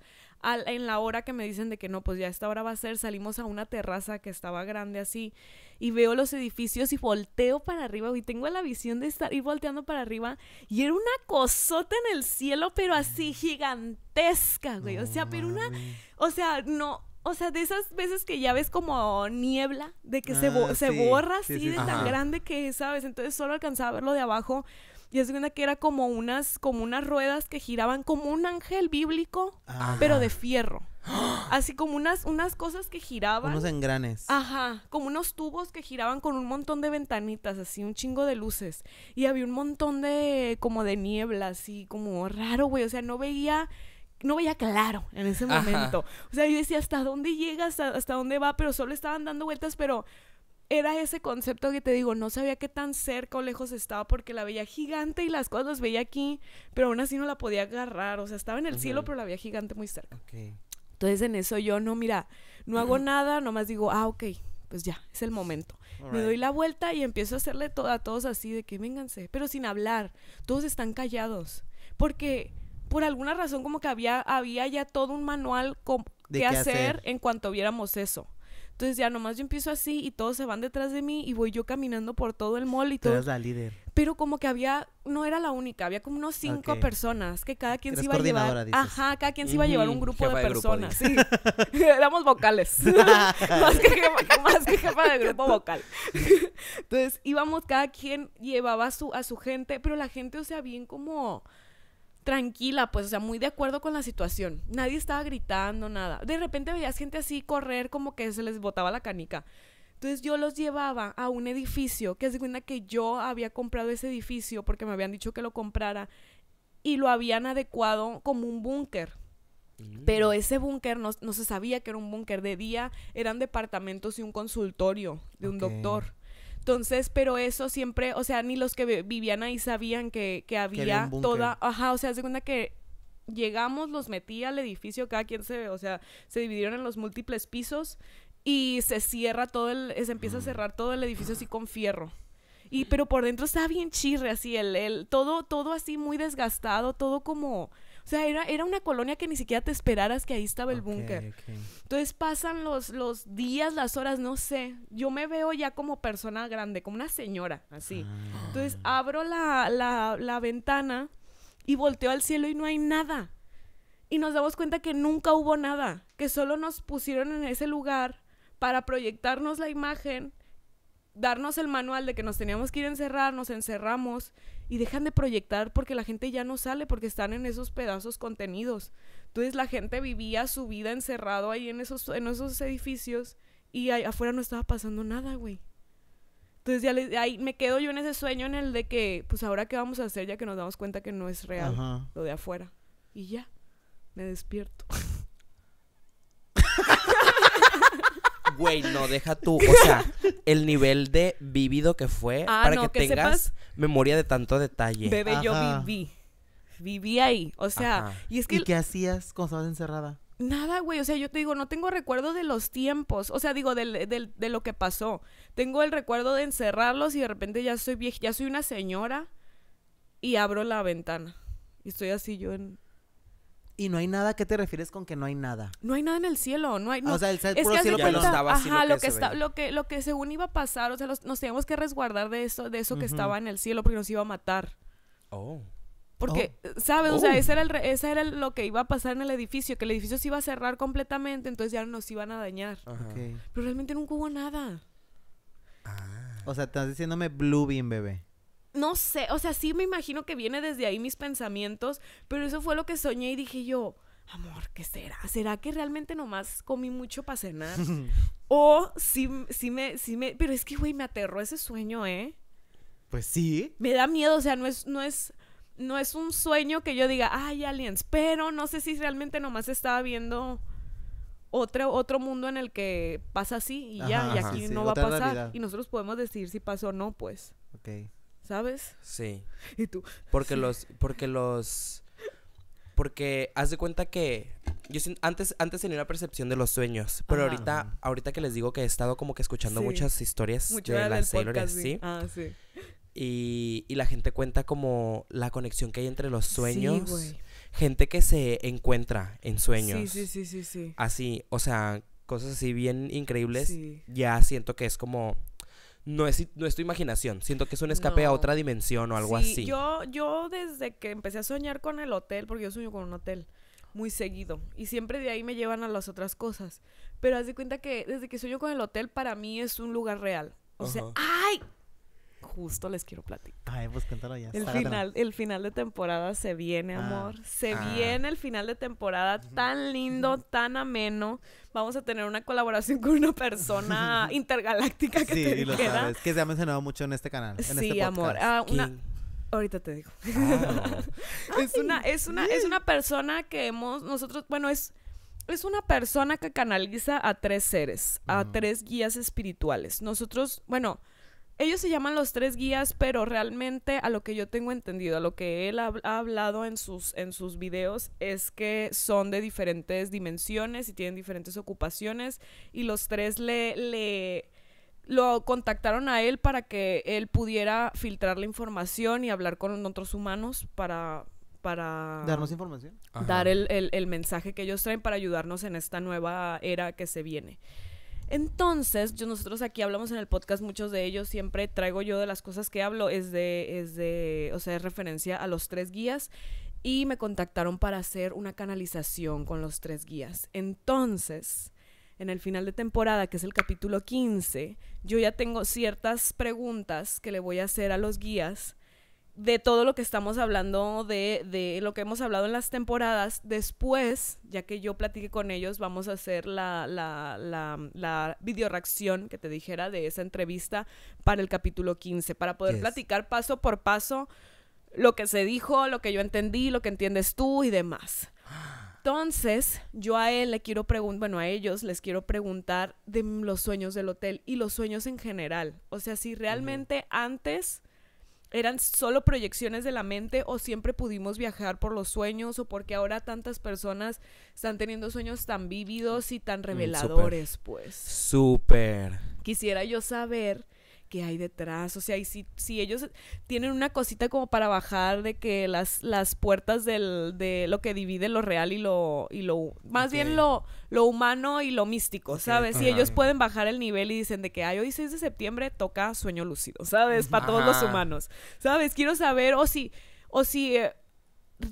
en la hora que me dicen de que no, pues ya esta hora va a ser, salimos a una terraza que estaba grande así y veo los edificios y volteo para arriba, y tengo la visión de estar y volteando para arriba y era una cosota en el cielo, pero así gigantesca, güey. O sea, pero una, o sea, no, o sea, de esas veces que ya ves como niebla, de que se, ah, se, borra así de tan grande que ¿sabes? Entonces solo alcanzaba a verlo de abajo. Y es una que era como unas, como unas ruedas que giraban como un ángel bíblico, pero de fierro. Así como unas, unas cosas que giraban. Unos engranes. Ajá, como unos tubos que giraban con un montón de ventanitas, así, un chingo de luces. Y había un montón de, como de niebla, así, como raro, güey. O sea, no veía no veía claro en ese momento. O sea, yo decía, ¿hasta dónde llega? Hasta, dónde va? Pero solo estaban dando vueltas, pero era ese concepto que te digo, no sabía qué tan cerca o lejos estaba porque la veía gigante y las cosas las veía aquí, pero aún así no la podía agarrar. O sea, estaba en el cielo, pero la veía gigante muy cerca. Ok entonces en eso yo no, mira, no hago nada, nomás digo, ah, ok, pues ya, es el momento. Me doy la vuelta y empiezo a hacerle todo a todos así de que vénganse, pero sin hablar. Todos están callados. Porque por alguna razón como que había, había ya todo un manual de hacer, en cuanto viéramos eso. Entonces ya nomás yo empiezo así y todos se van detrás de mí y voy yo caminando por todo el mall y todo. la líder pero como que había, no era la única, había como unos cinco personas que cada quien se iba a llevar. Ajá, cada quien se iba a llevar un grupo de personas. sí. *laughs* Éramos vocales. *laughs* *laughs* más, que jefa, más, que de grupo vocal. Entonces íbamos, cada quien llevaba su, a su gente, pero la gente, o sea, bien como tranquila, pues, o sea, muy de acuerdo con la situación. Nadie estaba gritando, nada. De repente veías gente así correr como que se les botaba la canica. Entonces yo los llevaba a un edificio, que es cuenta que yo había comprado ese edificio porque me habían dicho que lo comprara y lo habían adecuado como un búnker. Mm. Pero ese búnker no, se sabía que era un búnker. De día eran departamentos y un consultorio de un doctor. Entonces, pero eso siempre, o sea, ni los que vivían ahí sabían que, que había, toda, ajá, o sea, de cuenta que llegamos, los metí al edificio, cada quien se, o sea, se dividieron en los múltiples pisos y se cierra todo el, eh, se empieza a mm. cerrar todo el edificio así con fierro. Y, mm. pero por dentro está bien chirre así, el, el, todo, todo así muy desgastado, todo como, o sea, era, era una colonia que ni siquiera te esperaras que ahí estaba el búnker. Entonces pasan los, días, las horas, no sé. Yo me veo ya como persona grande, como una señora, así. Ah. Entonces abro la, la, ventana y volteo al cielo y no hay nada. Y nos damos cuenta que nunca hubo nada, que solo nos pusieron en ese lugar para proyectarnos la imagen, darnos el manual de que nos teníamos que ir a encerrar, nos encerramos y dejan de proyectar porque la gente ya no sale, porque están en esos pedazos contenidos. Entonces la gente vivía su vida encerrado ahí en esos, en esos edificios y afuera no estaba pasando nada, güey. Entonces ya ahí me quedo yo en ese sueño en el de que, pues ahora qué vamos a hacer ya que nos damos cuenta que no es real lo de afuera. Y ya, me despierto. *laughs* Güey, no, deja tú. O sea, *laughs* el nivel de vivido que fue ah, para que, tengas memoria de tanto detalle. Bebé, yo viví. Viví ahí. O sea, y es que. ¿Y qué hacías cuando estabas encerrada? Nada, güey. O sea, yo te digo, no tengo recuerdo de los tiempos. O sea, digo, de lo que pasó. Tengo el recuerdo de encerrarlos y de repente ya soy vieja, ya soy una señora y abro la ventana. Y estoy así yo en, y no hay nada, ¿qué te refieres con que no hay nada? No hay nada en el cielo, no hay o sea, el puro cielo que no estaba Ajá, lo que, lo que lo que según iba a pasar, o sea, nos teníamos que resguardar de eso de eso que estaba en el cielo porque nos iba a matar. Oh. Porque, oh. ¿sabes? O sea, oh. ese era, ese era lo que iba a pasar en el edificio, que el edificio se iba a cerrar completamente, entonces ya nos iban a dañar. Okay. Pero realmente nunca hubo nada. Ah. O sea, estás diciéndome Bluebeam, bebé no sé, o sea, sí me imagino que viene desde ahí mis pensamientos, pero eso fue lo que soñé y dije yo, amor, ¿qué será? ¿Será que realmente nomás comí mucho para cenar? *laughs* o sí, sí me, sí me, pero es que, güey, me aterró ese sueño, ¿eh? Pues sí. Me da miedo, o sea, no es, no es, no es un sueño que yo diga, ay, aliens, pero no sé si realmente nomás estaba viendo otro, otro mundo en el que pasa así y ya, y aquí no va a pasar. Y nosotros podemos decidir si pasó o no, pues. Ok. ¿sabes? Sí. *laughs* Y tú. Porque los, porque los, porque haz de cuenta que yo antes, antes tenía una percepción de los sueños, pero ahorita, ahorita que les digo que he estado como que escuchando muchas historias de las sí. Ah, sí. Y, la gente cuenta como la conexión que hay entre los sueños. gente que se encuentra en sueños. Sí, sí, sí, sí, sí. Así, o sea, cosas así bien increíbles. Ya siento que es como no es, no es tu imaginación. Siento que es un escape a otra dimensión o algo así. Yo, yo desde que empecé a soñar con el hotel, porque yo sueño con un hotel muy seguido. Y siempre de ahí me llevan a las otras cosas. Pero haz de cuenta que desde que sueño con el hotel, para mí es un lugar real. O sea, ¡ay! justo les quiero platicar. Ay, pues ya. El, final, el final de temporada se viene, ah. amor. Se ah. viene el final de temporada tan lindo, tan ameno. Vamos a tener una colaboración con una persona *laughs* intergaláctica que que se ha mencionado mucho en este canal. Este sí, amor. Ah, ahorita te digo. *laughs* es una, es una, es una persona que hemos, nosotros, bueno, es es una persona que canaliza a tres seres, a tres guías espirituales. Nosotros, bueno, ellos se llaman los tres guías, pero realmente a lo que yo tengo entendido, a lo que él ha, hablado en sus, en sus videos, es que son de diferentes dimensiones y tienen diferentes ocupaciones. Y los tres le, le lo contactaron a él para que él pudiera filtrar la información y hablar con otros humanos para para darnos información. Dar el, el mensaje que ellos traen para ayudarnos en esta nueva era que se viene. Entonces, yo, nosotros aquí hablamos en el podcast, muchos de ellos siempre traigo yo de las cosas que hablo, es de, es de, o referencia a los tres guías y me contactaron para hacer una canalización con los tres guías. Entonces, en el final de temporada, que es el capítulo 15, yo ya tengo ciertas preguntas que le voy a hacer a los guías de todo lo que estamos hablando, de, lo que hemos hablado en las temporadas, después, ya que yo platiqué con ellos, vamos a hacer la, la, la, videoreacción que te dijera de esa entrevista para el capítulo 15, para poder platicar paso por paso lo que se dijo, lo que yo entendí, lo que entiendes tú y demás. Entonces, yo a él le quiero preguntar, bueno, a ellos les quiero preguntar de los sueños del hotel y los sueños en general. O sea, si realmente antes eran solo proyecciones de la mente o siempre pudimos viajar por los sueños o porque ahora tantas personas están teniendo sueños tan vívidos y tan mm, reveladores, pues. Súper. Quisiera yo saber qué hay detrás. O sea, y si, si ellos tienen una cosita como para bajar de que las, las puertas de lo que divide lo real y lo, y lo más bien lo, lo humano y lo místico, ¿sabes? Si ellos pueden bajar el nivel y dicen de que ay hoy 6 de septiembre toca sueño lúcido, ¿sabes? Para todos los humanos. ¿Sabes? Quiero saber, o si, o si eh,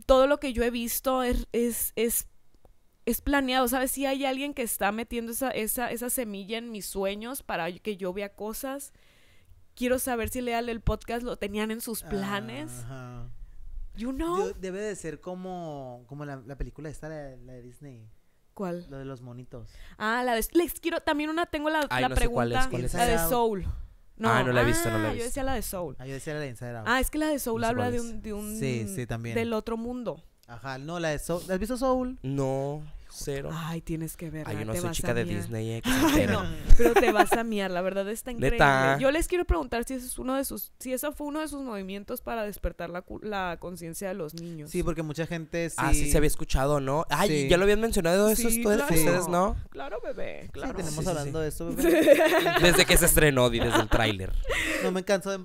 todo lo que yo he visto es, es, es es planeado, ¿sabes? Si hay alguien que está metiendo esa, esa, esa, semilla en mis sueños para que yo vea cosas, quiero saber si leal el podcast lo tenían en sus planes. Ajá. You debe de ser como, como la, la película esta, la, de Disney. ¿Cuál? Lo de los monitos. Ah, la de... Les quiero... También una tengo la, la pregunta. Cuál es, La de Soul. No. Ah, no la he visto, no la he ah, visto. Yo decía la de Soul. Ah, yo decía la de Inside Ah, es que la de Soul habla de un, de un... Sí, sí, también. Del otro mundo. Ajá, no, la de Soul. ¿Has visto Soul? No cero. Ay, tienes que ver. no soy chica de Disney eh, *laughs* pero te vas a miar, la verdad está *laughs* increíble. Yo les quiero preguntar si ese es uno de sus, si eso fue uno de sus movimientos para despertar la, conciencia de los niños. Sí, porque mucha gente sí. Ah, sí se había escuchado, ¿no? Ay, ya lo habían mencionado eso sí, claro. ustedes, ¿no? Claro, bebé. Claro. Sí, tenemos hablando de eso, bebé. *laughs* desde que se estrenó, desde el tráiler. No me canso de,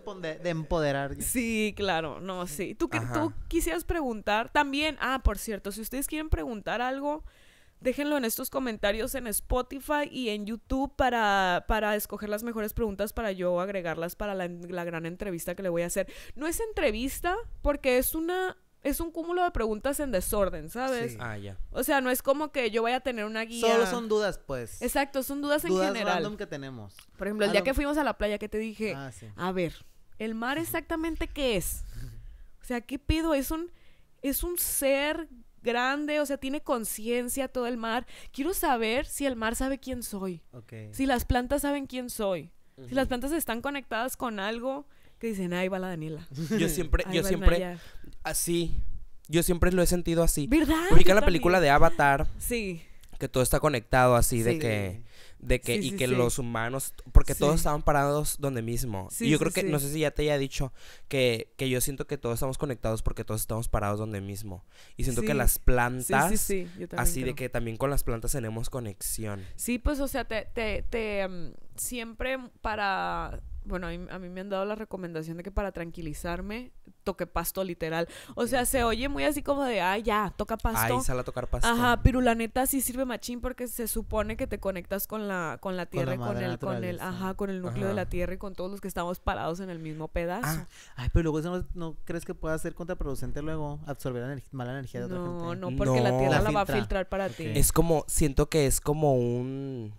empoderar. Sí, claro, no, sí. Tú que tú quisieras preguntar también, ah, por cierto, si ustedes quieren preguntar algo Déjenlo en estos comentarios en Spotify y en YouTube para, para escoger las mejores preguntas para yo agregarlas para la, gran entrevista que le voy a hacer. No es entrevista porque es una es un cúmulo de preguntas en desorden, ¿sabes? Sí. Ah, ya. O sea, no es como que yo vaya a tener una guía. Solo son dudas, pues. Exacto, son dudas, en general. random que tenemos. Por ejemplo, el ah, día que fuimos a la playa que te dije, ah, sí. a ver, ¿el mar exactamente qué es? *laughs* O sea, ¿qué pido? Es un es un ser grande, o sea, tiene conciencia todo el mar. Quiero saber si el mar sabe quién soy. Si las plantas saben quién soy. Si las plantas están conectadas con algo que dicen, ahí va la Daniela. Yo siempre, *laughs* yo siempre, así, yo siempre lo he sentido así. ¿Verdad? la película de Avatar. Sí. Que todo está conectado así, de que de que y que los humanos porque todos estaban parados donde mismo y yo creo que no sé si ya te haya dicho que, yo siento que todos estamos conectados porque todos estamos parados donde mismo y siento que las plantas así de que también con las plantas tenemos conexión sí pues o sea te, te, mm, siempre para bueno, a mí me han dado la recomendación de que para tranquilizarme toque pasto literal. O sea, se oye muy así como de, ay, ya, toca pasto. Ay, sale a tocar pasto. Ajá, pero la neta sí sirve machín porque se supone que te conectas con la con la tierra, con, con el con el ajá, con el núcleo de la tierra y con todos los que estamos parados en el mismo pedazo. Ah, pero luego eso no, crees que pueda ser contraproducente luego absorber mala energía de otra no, No, no, porque la tierra la, va a filtrar para ti. Es como siento que es como un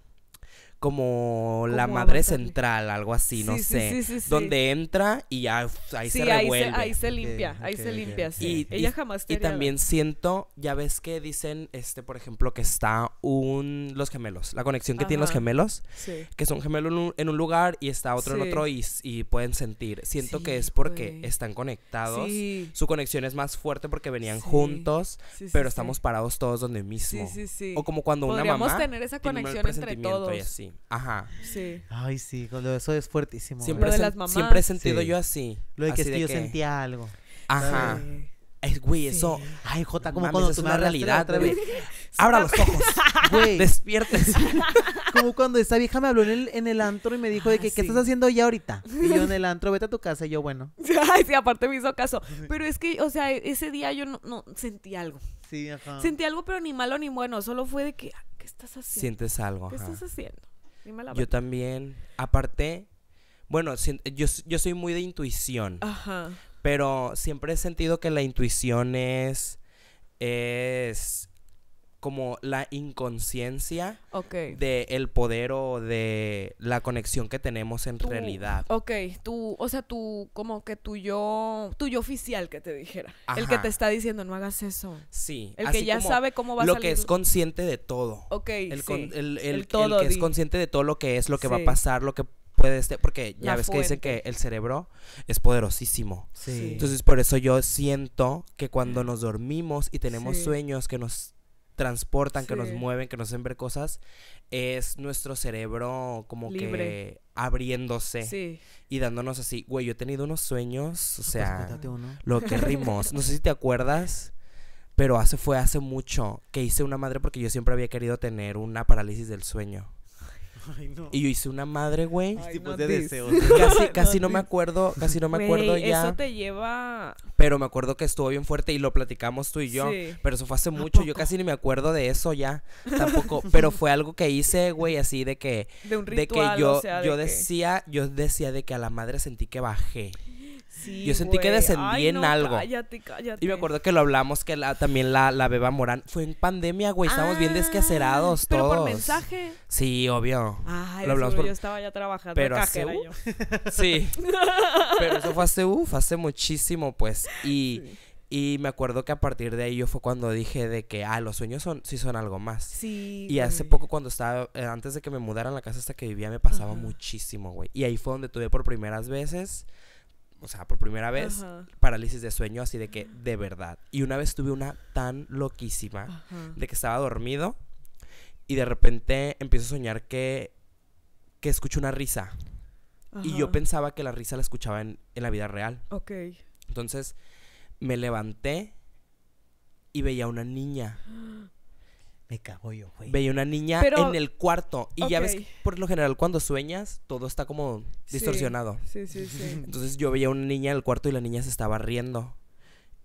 como, la madre central, algo así, no sé. Sí, donde entra y ya ahí se revuelve. Ahí se, limpia, ahí se limpia, sí. Y, Ella jamás jamás Y también siento, ya ves que dicen, este, por ejemplo, que está un... Los gemelos, la conexión que tienen los gemelos. Que son gemelos en un, lugar y está otro en otro y, pueden sentir. Siento que es porque están conectados. Su conexión es más fuerte porque venían juntos, pero estamos parados todos donde mismo. Sí, sí, sí. O como cuando una mamá... tener esa conexión entre todos. así. Ajá. Sí. Ay, sí, cuando eso es fuertísimo. Siempre, ¿eh? las siempre he sentido yo así. Lo de que yo sentía algo. Ajá. güey, eso. Ay, Jota, como cuando es una realidad, otra vez. Abra los ojos. *laughs* Güey, *laughs* Despiertes *laughs* como cuando esa vieja me habló en el, en el antro y me dijo de ah, que, ¿qué estás haciendo ya ahorita? Y yo en el antro, vete a tu casa. Y yo, bueno. Ay, sí, aparte me hizo caso. Pero es que, o sea, ese día yo no, no sentí algo. Sí, ajá. Sentí algo, pero ni malo ni bueno. Solo fue de que, ah, ¿qué estás haciendo? Sientes algo. ¿Qué estás haciendo? yo también. Aparte, bueno, yo, yo, soy muy de intuición. Ajá. Pero siempre he sentido que la intuición es. es como la inconsciencia de el poder o de la conexión que tenemos en realidad. Ok, tú, o sea, tú, como que tu yo, tu yo oficial que te dijera. El que te está diciendo, no hagas eso. Sí. El que ya sabe cómo va a Lo que es consciente de todo. Ok, el, el, que es consciente de todo lo que es, lo que va a pasar, lo que puede ser, este, porque ya ves que dicen que el cerebro es poderosísimo. Sí. Entonces, por eso yo siento que cuando nos dormimos y tenemos sueños que nos transportan, que nos mueven, que nos hacen ver cosas, es nuestro cerebro como que abriéndose y dándonos así, güey, yo he tenido unos sueños, o pues, sea, lo que rimos, no sé si te acuerdas, pero hace fue hace mucho que hice una madre porque yo siempre había querido tener una parálisis del sueño. *laughs* Y yo hice una madre, güey. *laughs* Casi, no, me acuerdo, casi no me acuerdo ya. te lleva. Pero me acuerdo que estuvo bien fuerte y lo platicamos tú y yo. Pero eso fue hace mucho. Yo casi ni me acuerdo de eso ya. *laughs* Tampoco. pero fue algo que hice, güey, así de que. De que yo, yo decía, yo decía de que a la madre sentí que bajé. Yo sentí que descendí en algo. Cállate, cállate. Y me acuerdo que lo hablamos, que también la, la Beba Morán fue en pandemia, güey. Estábamos bien ah, desquacerados todos. ¿Pero por mensaje? Sí, obvio. Ay, lo hablamos yo estaba ya trabajando pero hace, *laughs* Sí. pero eso fue hace, hace muchísimo, pues. Y... Y me acuerdo que a partir de ahí yo fue cuando dije de que, ah, los sueños son, sí son algo más. Sí. Y hace poco cuando estaba, eh, antes de que me mudaran la casa hasta que vivía, me pasaba muchísimo, güey. Y ahí fue donde tuve por primeras veces o sea, por primera vez, parálisis de sueño, así de que de verdad. Y una vez tuve una tan loquísima de que estaba dormido y de repente empiezo a soñar que, que escucho una risa. Y yo pensaba que la risa la escuchaba en, en la vida real. Ok. Entonces me levanté y veía a una niña *gasps* me cago yo, güey. Veía una niña en el cuarto. Y ya ves, por lo general, cuando sueñas, todo está como distorsionado. Sí, sí, sí, *laughs* Entonces yo veía una niña en el cuarto y la niña se estaba riendo.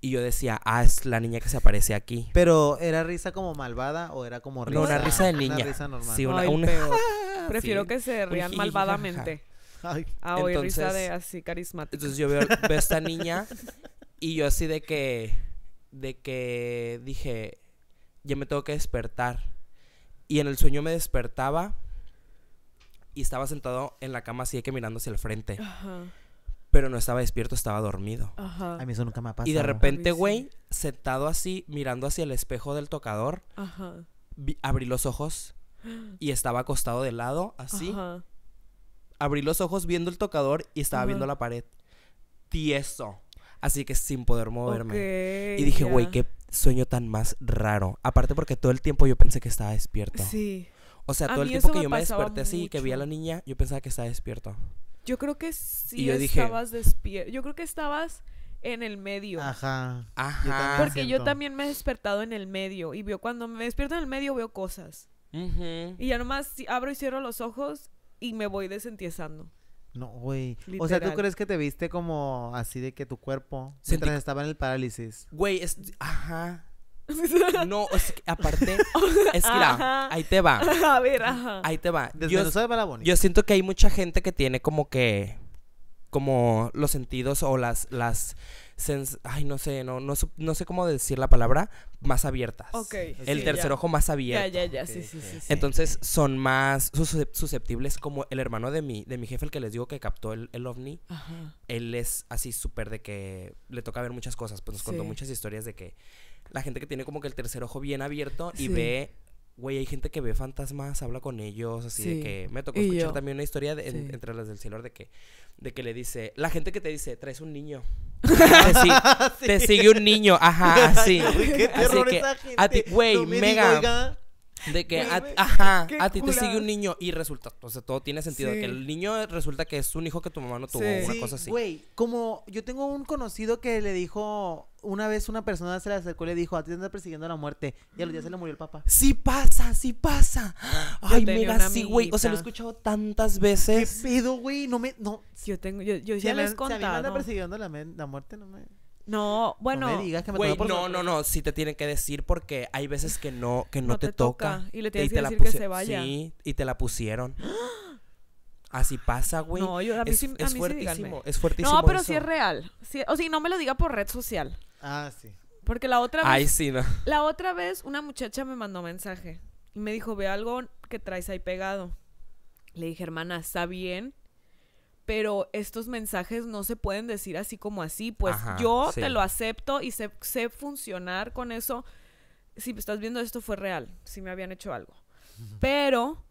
Y yo decía, ah, es la niña que se aparece aquí. Pero, ¿era risa como malvada o era como risa? No, una risa de niña. Una risa normal. Sí, una, *laughs* Prefiero que se rían malvadamente. Ay. A ah, oír risa de así carismática. Entonces yo veo, veo esta niña *laughs* y yo así de que... De que dije, ya me tengo que despertar. Y en el sueño me despertaba y estaba sentado en la cama así que mirando hacia el frente. Ajá. Pero no estaba despierto, estaba dormido. Ajá. A mí eso nunca me ha pasado. Y de repente, güey, sentado así, mirando hacia el espejo del tocador, Ajá. abrí los ojos y estaba acostado de lado, así. Ajá. Abrí los ojos viendo el tocador y estaba viendo la pared. Tieso. Así que sin poder moverme. y dije, güey, qué sueño tan más raro. Aparte porque todo el tiempo yo pensé que estaba despierto. Sí. O sea, todo el tiempo que yo me desperté así que vi a la niña, yo pensaba que estaba despierto. Yo creo que sí yo estabas despierto. Yo creo que estabas en el medio. Ajá. Ajá. porque yo también me he despertado en el medio y veo cuando me despierto en el medio veo cosas. Y ya nomás abro y cierro los ojos y me voy desentiezando. No, güey. O sea, ¿tú crees que te viste como así de que tu cuerpo mientras estaba en el parálisis? Güey, es... Ajá. *laughs* No, es que aparte, es que ahí te va. *laughs* A ver, Ahí te va. Desde yo, yo siento que hay mucha gente que tiene como que, como los sentidos o las, las, ay, no sé, no, no, sé cómo decir la palabra, más abiertas. El tercer ojo más abierto. Ya, ya, ya, sí, sí, sí. Entonces son más susceptibles como el hermano de mi, de mi jefe, el que les digo que captó el, ovni. Él es así súper de que le toca ver muchas cosas, pues nos contó muchas historias de que la gente que tiene como que el tercer ojo bien abierto y ve Güey, hay gente que ve fantasmas, habla con ellos, así de que me tocó escuchar también una historia entre las del cielo de que de que le dice, la gente que te dice, traes un niño. *laughs* te, sigue un niño, ajá, así. *laughs* Qué así esa gente. a ti, güey, mega de que, a, ajá, a ti te sigue un niño y resulta, o sea, todo tiene sentido. que el niño resulta que es un hijo que tu mamá no tuvo, una cosa así. Güey, como yo tengo un conocido que le dijo una vez una persona se le acercó y le dijo, a ti te andas persiguiendo la muerte. Y a los días se le murió el papá. Sí pasa, sí pasa. Ay, mira, sí, güey. O sea, lo he escuchado tantas veces. ¿Qué pedo, güey? No me... No. Yo tengo... Yo, yo ya les he contado. Si a mí me anda persiguiendo la, muerte, no me... No, bueno. No me digas que me güey, no, no, no, sí te tienen que decir porque hay veces que no, que no, te, toca. Y le tienes que decir que se vaya. Sí, y te la pusieron. *gasps* Así pasa, güey. No, yo a mí es, sí, a es fuertísimo, es fuertísimo. No, pero sí es real. Sí, o sea no me lo diga por red social. Ah, sí. Porque la otra vez. Ay, sí, La otra vez una muchacha me mandó mensaje y me dijo: Ve algo que traes ahí pegado. Le dije, hermana, está bien, pero estos mensajes no se pueden decir así como así. Pues yo te lo acepto y sé, sé, funcionar con eso. Si me estás viendo esto fue real, si me habían hecho algo. Pero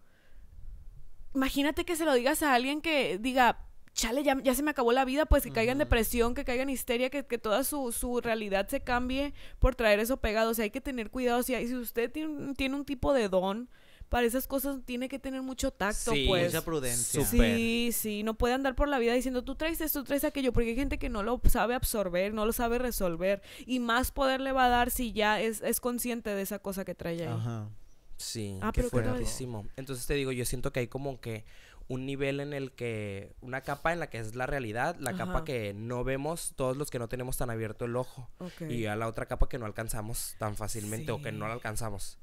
imagínate que se lo digas a alguien que diga, chale, ya, se me acabó la vida, pues que caigan depresión, que caigan histeria, que, toda su, realidad se cambie por traer eso pegado. O sea, hay que tener cuidado. Si, si usted tiene, un tipo de don, para esas cosas tiene que tener mucho tacto, sí, pues. mucha prudencia. Sí, sí, no puede andar por la vida diciendo, tú traes esto, tú traes aquello, porque hay gente que no lo sabe absorber, no lo sabe resolver. Y más poder le va a dar si ya es, consciente de esa cosa que trae ahí. Ajá. Sí, ah, fuertísimo. Entonces te digo, yo siento que hay como que un nivel en el que, una capa en la que es la realidad, la capa que no vemos todos los que no tenemos tan abierto el ojo y a la otra capa que no alcanzamos tan fácilmente o que no la alcanzamos.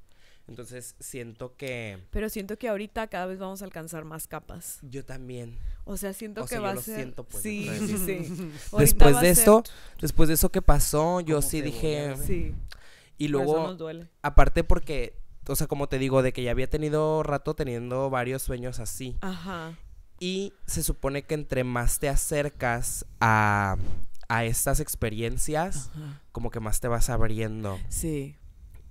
Entonces siento que... Pero siento que ahorita cada vez vamos a alcanzar más capas. Yo también. O sea, siento que va a ser... Siento, pues, sí, sí, sí. *laughs* después de esto, después de eso que pasó, yo sí dije... Sí. Y luego, aparte porque o sea, como te digo, de que ya había tenido rato teniendo varios sueños así. Ajá. Y se supone que entre más te acercas a, estas experiencias, como que más te vas abriendo. Sí.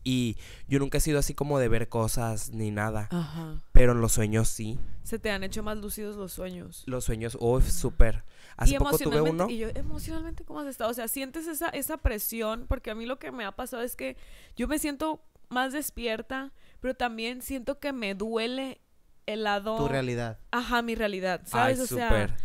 Y yo nunca he sido así como de ver cosas ni nada. Ajá. Pero en los sueños sí. Se te han hecho más lúcidos los sueños. Los sueños, oh, súper. Hace poco tuve uno. Y yo, emocionalmente, ¿cómo has estado? O sea, sientes esa, esa presión, porque a mí lo que me ha pasado es que yo me siento más despierta, pero también siento que me duele el lado... Tu realidad. Ajá, mi realidad, ¿sabes? Ay, o sea...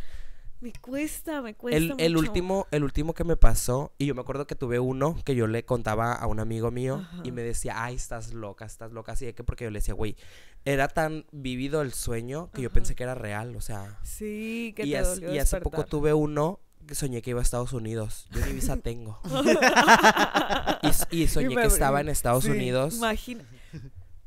Me cuesta, me cuesta. El, último, el último que me pasó, y yo me acuerdo que tuve uno que yo le contaba a un amigo mío y me decía, ay, estás loca, estás loca. Así de que porque yo le decía, güey, era tan vivido el sueño que yo pensé que era real, o sea. Sí, que y te dolió Y hace poco tuve uno soñé que iba a Estados Unidos. Yo ni visa *laughs* tengo. *laughs* y, soñé que estaba en Estados Unidos. Imagina.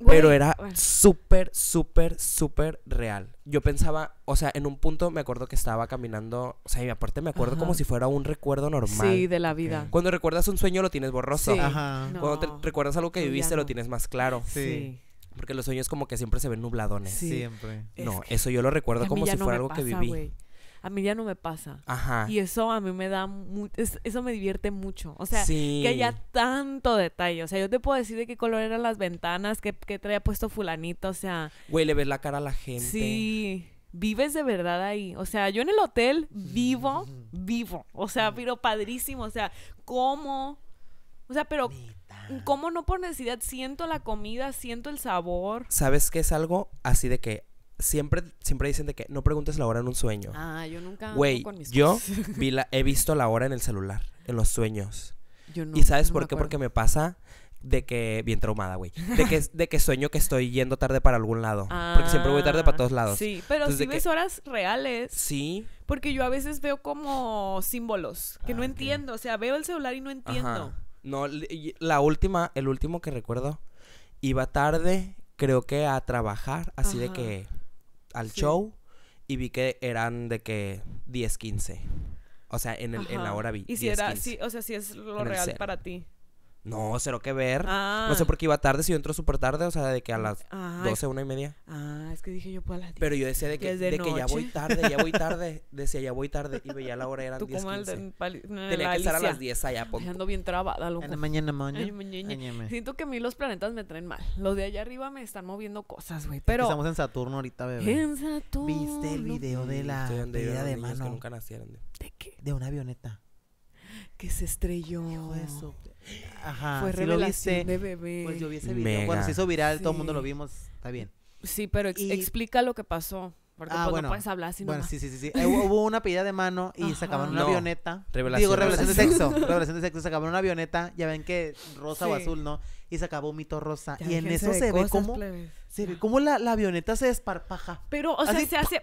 Pero era súper, súper, súper real. Yo pensaba, o sea, en un punto me acuerdo que estaba caminando, o sea, y aparte me acuerdo como si fuera un recuerdo normal. Sí, de la vida. Cuando recuerdas un sueño lo tienes borroso. Ajá. Cuando recuerdas algo que viviste lo tienes más claro. sí. Porque los sueños como que siempre se ven nubladones. Siempre. No, eso yo lo recuerdo como si fuera algo que viví a mí ya no me pasa. Ajá. Y eso a mí me da, mucho. eso me divierte mucho. O sea, que haya tanto detalle. O sea, yo te puedo decir de qué color eran las ventanas, qué, qué traía puesto fulanito, o sea... Güey, le ves la cara a la gente. Sí vives de verdad ahí. O sea, yo en el hotel vivo, mm. vivo. O sea, mm. pero padrísimo. O sea, ¿cómo? O sea, pero ¿cómo no por necesidad siento la comida, siento el sabor? ¿Sabes qué es algo así de que siempre, siempre dicen de que no preguntes la hora en un sueño. Ah, yo nunca. Güey, yo *laughs* vi la, he visto la hora en el celular, en los sueños. Yo no, ¿Y sabes por qué? Porque me pasa de que bien traumada, güey. De que *laughs* de que sueño que estoy yendo tarde para algún lado, porque siempre voy tarde para ah, todos lados. Sí, pero si ves horas reales. Sí. Porque yo a veces veo como símbolos que no ah, entiendo, o sea, veo el celular y no entiendo. Ajá. No, la última, el último que recuerdo iba tarde, creo que a trabajar, así de que al show y vi que eran de que 10, 15. O sea, en, la hora vi. Y sí, o sea, si es lo real para ti. No, cero que ver. No sé ah. por qué iba tarde, si yo entro súper tarde, o sea, de que a las ah, Doce, 12, una y media. Ah, es que dije yo puedo a las 10. Pero yo decía de que, de, que ya voy tarde, ya voy *laughs* tarde. decía ya voy tarde y veía la hora, eran 10, *laughs* 15. Tenía que estar a las 10 allá. Por... Ando bien trabada, loco. En mañana, mañana. Siento que a mí los planetas me traen mal. Los de allá arriba me están moviendo cosas, güey. Pero... estamos en Saturno ahorita, bebé. En Saturno. ¿Viste el video de la vida de mano? Que nunca nacieron. ¿De qué? De una avioneta. Que se estrelló. eso. Ajá, fue si lo viste, de bebé. Pues yo ese se hizo viral, todo el mundo lo vimos, está bien. Sí, pero explica lo que pasó. Porque ah, pues bueno. no puedes hablar sin Bueno, sí, sí, sí. Eh, hubo una pedida de mano y Ajá. sacaban una avioneta. Revelación. Digo, revelación de sexo. *laughs* revelación de sexo. se Sacaban una avioneta. Ya ven que rosa o azul, ¿no? Y se un mito rosa. y en eso se ve como... Se ve cómo la, la, avioneta se desparpaja. Pero, o sea, se hace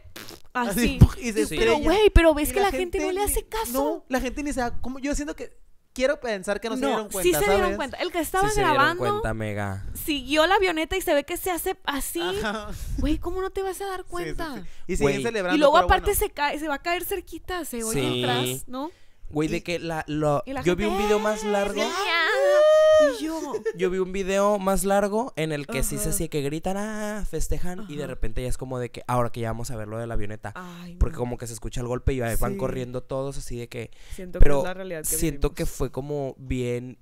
así. y Pero, güey, pero ves que la gente, no le hace caso. No, la gente ni se da... Como, yo siento que quiero pensar que no, se dieron cuenta. Sí se dieron cuenta. El que estaba sí grabando. Se dieron cuenta, mega. Siguió la avioneta y se ve que se hace así. Güey, ¿cómo no te vas a dar cuenta? y siguen celebrando. Y luego, aparte, se, cae, se va a caer cerquita, se oye atrás, ¿no? Güey, de que la, lo, yo vi un video más ah, largo. *laughs* yo. vi un video más largo en el que sí se hacía que gritan, ah, festejan, y de repente ya es como de que ahora que ya vamos a ver lo de la avioneta. porque como que se escucha el golpe y van corriendo todos, así de que. Siento pero que Siento que fue como bien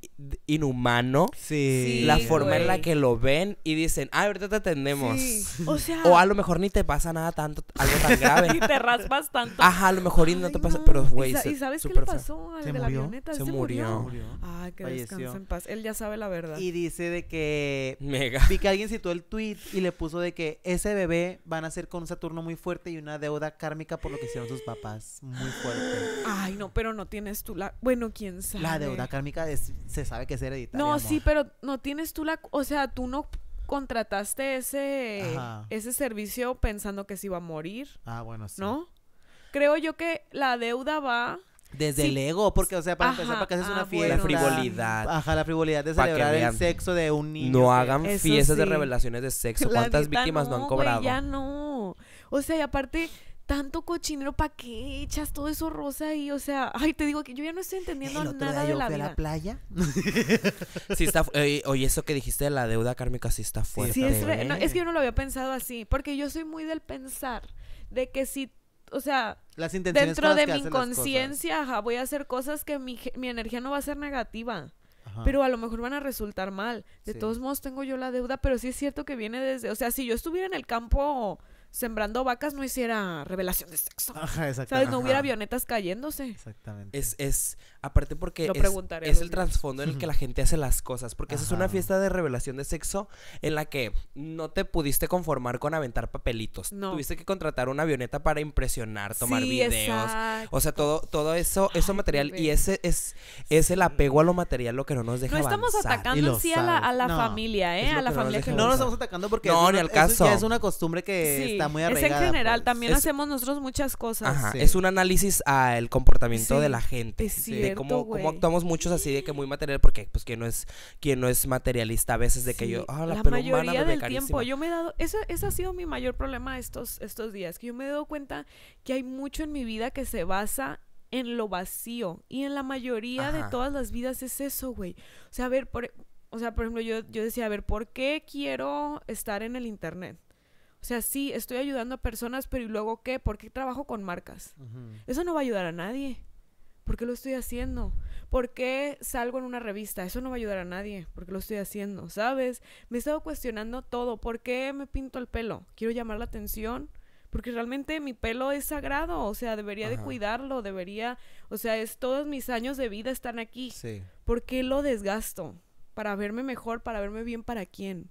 inhumano sí. la forma en la que lo ven y dicen, ah, ahorita te atendemos. O sea. O a lo mejor ni te pasa nada tanto, algo tan *laughs* grave. Y te raspas tanto. Ajá, a lo mejor y no te pasa, pero güey. ¿Y, sabes qué le pasó la avioneta? Se, murió. Ay, que descansen en paz. Él ya sabe la verdad. Y dice de que... Mega. Vi que alguien citó el tweet y le puso de que ese bebé van a ser con un Saturno muy fuerte y una deuda kármica por lo que hicieron sus papás. Muy fuerte. Ay, no, pero no tienes tú la... Bueno, quién sabe. La deuda kármica se sabe que es hereditaria. No, sí, pero no tienes tú la... O sea, tú no contrataste ese, ese servicio pensando que se iba a morir. Ah, bueno, sí. ¿No? Creo yo que la deuda va desde el ego, porque, o sea, para empezar, para que haces una ah, fiesta. la frivolidad. Ajá, la frivolidad de celebrar el sexo de un niño. No hagan fiestas de revelaciones de sexo. *laughs* ¿Cuántas víctimas no, han cobrado? ya no. O sea, y aparte, tanto cochinero, ¿para qué echas todo eso rosa ahí? O sea, ay, te digo que yo ya no estoy entendiendo nada de la vida. a la playa? *laughs* está, oye, eso que dijiste de la deuda kármica sí está fuerte. Sí, es, es ¿eh? que yo no lo había pensado así, porque yo soy muy del pensar de que si o sea, dentro de mi conciencia, voy a hacer cosas que mi, mi, energía no va a ser negativa. Pero a lo mejor van a resultar mal. De todos modos tengo yo la deuda, pero sí es cierto que viene desde, o sea, si yo estuviera en el campo sembrando vacas no hiciera revelación de sexo. Ajá, exacto. No hubiera avionetas cayéndose. Exactamente. Es, es, Aparte porque es, el trasfondo en el que la gente hace las cosas, porque esa es una fiesta de revelación de sexo en la que no te pudiste conformar con aventar papelitos. Tuviste que contratar una avioneta para impresionar, tomar videos. O sea, todo, todo eso, eso material y ese es, es el apego a lo material lo que no nos deja No estamos atacando sí a la, familia, ¿eh? A la familia ¿eh? no nos estamos atacando porque es, una, costumbre que está muy arraigada. Es en pues. general, también hacemos nosotros muchas cosas. Es un análisis al comportamiento de la gente. De como, actuamos muchos así de que muy material, porque pues quien no es, quien no es materialista a veces de que yo, ah, la, la mayoría del tiempo, yo me he dado, ese, ha sido mi mayor problema estos, estos días, que yo me he dado cuenta que hay mucho en mi vida que se basa en lo vacío. Y en la mayoría de todas las vidas es eso, güey. O sea, a ver, por, e, o sea, por ejemplo, yo, decía, a ver, ¿por qué quiero estar en el Internet? O sea, sí, estoy ayudando a personas, pero ¿y luego qué? ¿Por qué trabajo con marcas? Eso no va a ayudar a nadie. ¿por qué lo estoy haciendo? ¿Por qué salgo en una revista? Eso no va a ayudar a nadie, ¿por qué lo estoy haciendo? ¿Sabes? Me he estado cuestionando todo, ¿por qué me pinto el pelo? ¿Quiero llamar la atención? Porque realmente mi pelo es sagrado, o sea, debería de cuidarlo, debería, o sea, es todos mis años de vida están aquí. Sí. ¿Por qué lo desgasto? ¿Para verme mejor? ¿Para verme bien? ¿Para quién?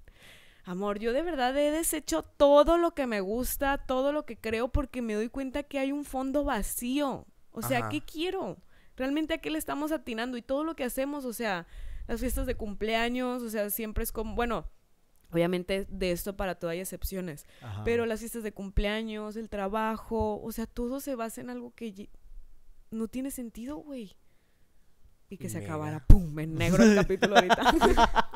Amor, yo de verdad he deshecho todo lo que me gusta, todo lo que creo, porque me doy cuenta que hay un fondo vacío. O sea, ¿qué quiero? realmente a qué le estamos atinando y todo lo que hacemos, o sea, las fiestas de cumpleaños, o sea, siempre es como, bueno, Obviamente de esto para todo hay excepciones, pero las fiestas de cumpleaños, el trabajo, o sea, todo se basa en algo que no tiene sentido, güey y que se acabara, ¡pum!, en negro el capítulo ahorita.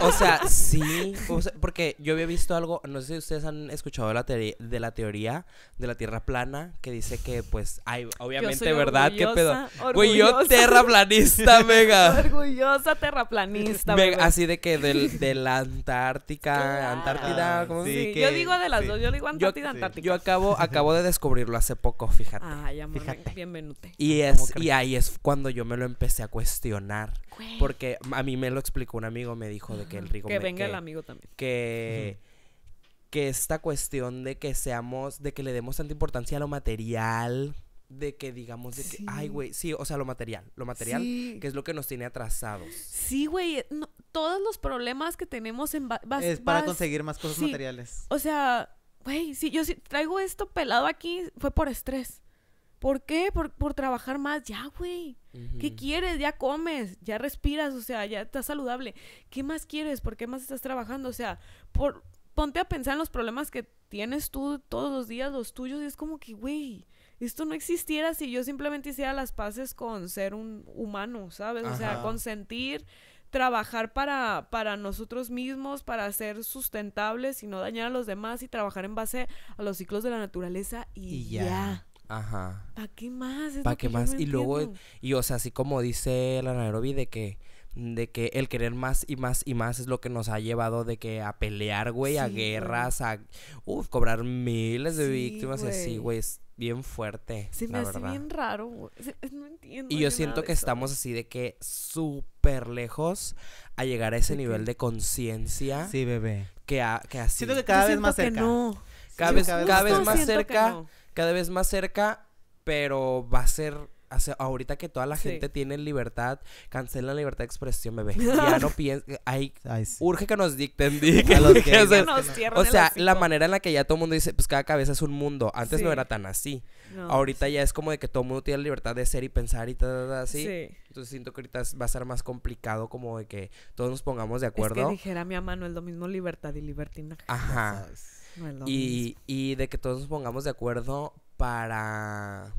o sea, *laughs* sí, porque yo había visto algo, no sé si ustedes han escuchado de la, teoría, de la teoría de la Tierra plana, que dice que, pues, hay, obviamente, ¿verdad? ¿Qué pedo? Güey, yo terraplanista, *laughs* mega. Orgullosa terraplanista, mega. Así de que del, *laughs* de la Antártica, Antártida, ¿cómo sí, Yo digo de las dos, yo digo Antártida, Antártica. Yo acabo, acabo de descubrirlo hace poco, fíjate. Ay, amor, fíjate. bienvenute. Y, es, y ahí es cuando yo yo me lo empecé a cuestionar. Porque a mí me lo explicó un amigo, me dijo de que el rico Que venga el amigo también. Que... Que esta cuestión de que seamos, de que le demos tanta importancia a lo material, de que digamos de que ay güey sí o sea lo material lo material que es lo que nos tiene atrasados sí güey eh, todos los problemas que tenemos en es para conseguir más cosas materiales o sea güey sí yo traigo esto pelado aquí fue por estrés ¿Por qué? Por, trabajar más. Ya, güey. ¿Qué quieres? Ya comes, ya respiras, o sea, ya estás saludable. ¿Qué más quieres? ¿Por qué más estás trabajando? O sea, por, ponte a pensar en los problemas que tienes tú todos los días, los tuyos, y es como que, güey, esto no existiera si yo simplemente hiciera las paces con ser un humano, ¿sabes? O sea, consentir, trabajar para, para nosotros mismos, para ser sustentables y no dañar a los demás y trabajar en base a los ciclos de la naturaleza y, ya. Ajá. ¿Para qué más? ¿Para qué más? y luego, y o sea, así como dice la Nairobi de que de que el querer más y más y más es lo que nos ha llevado de que a pelear, güey, a guerras, a cobrar miles de víctimas así, güey, es bien fuerte. Se me hace bien raro, güey. No entiendo. Y yo siento que estamos así de que súper lejos a llegar a ese nivel de conciencia. Sí, bebé. Que, que así. Siento que cada vez más cerca. No. Cada, vez, cada vez, más cerca cada vez más cerca, pero va a ser ahorita que toda la gente tiene libertad, cancela la libertad de expresión, bebé. *laughs* Ya no piensa Urge que nos dicten, *laughs* o sea, la manera en la que ya todo el mundo dice, pues cada cabeza es un mundo. Antes no era tan así. ahorita ya es como de que todo el mundo tiene la libertad de ser y pensar y tal, así. Entonces siento que ahorita va a ser más complicado como de que todos nos pongamos de acuerdo. Es que dijera mi mamá, es lo mismo libertad y libertinaje. Ajá. Y, de que todos nos pongamos de acuerdo para...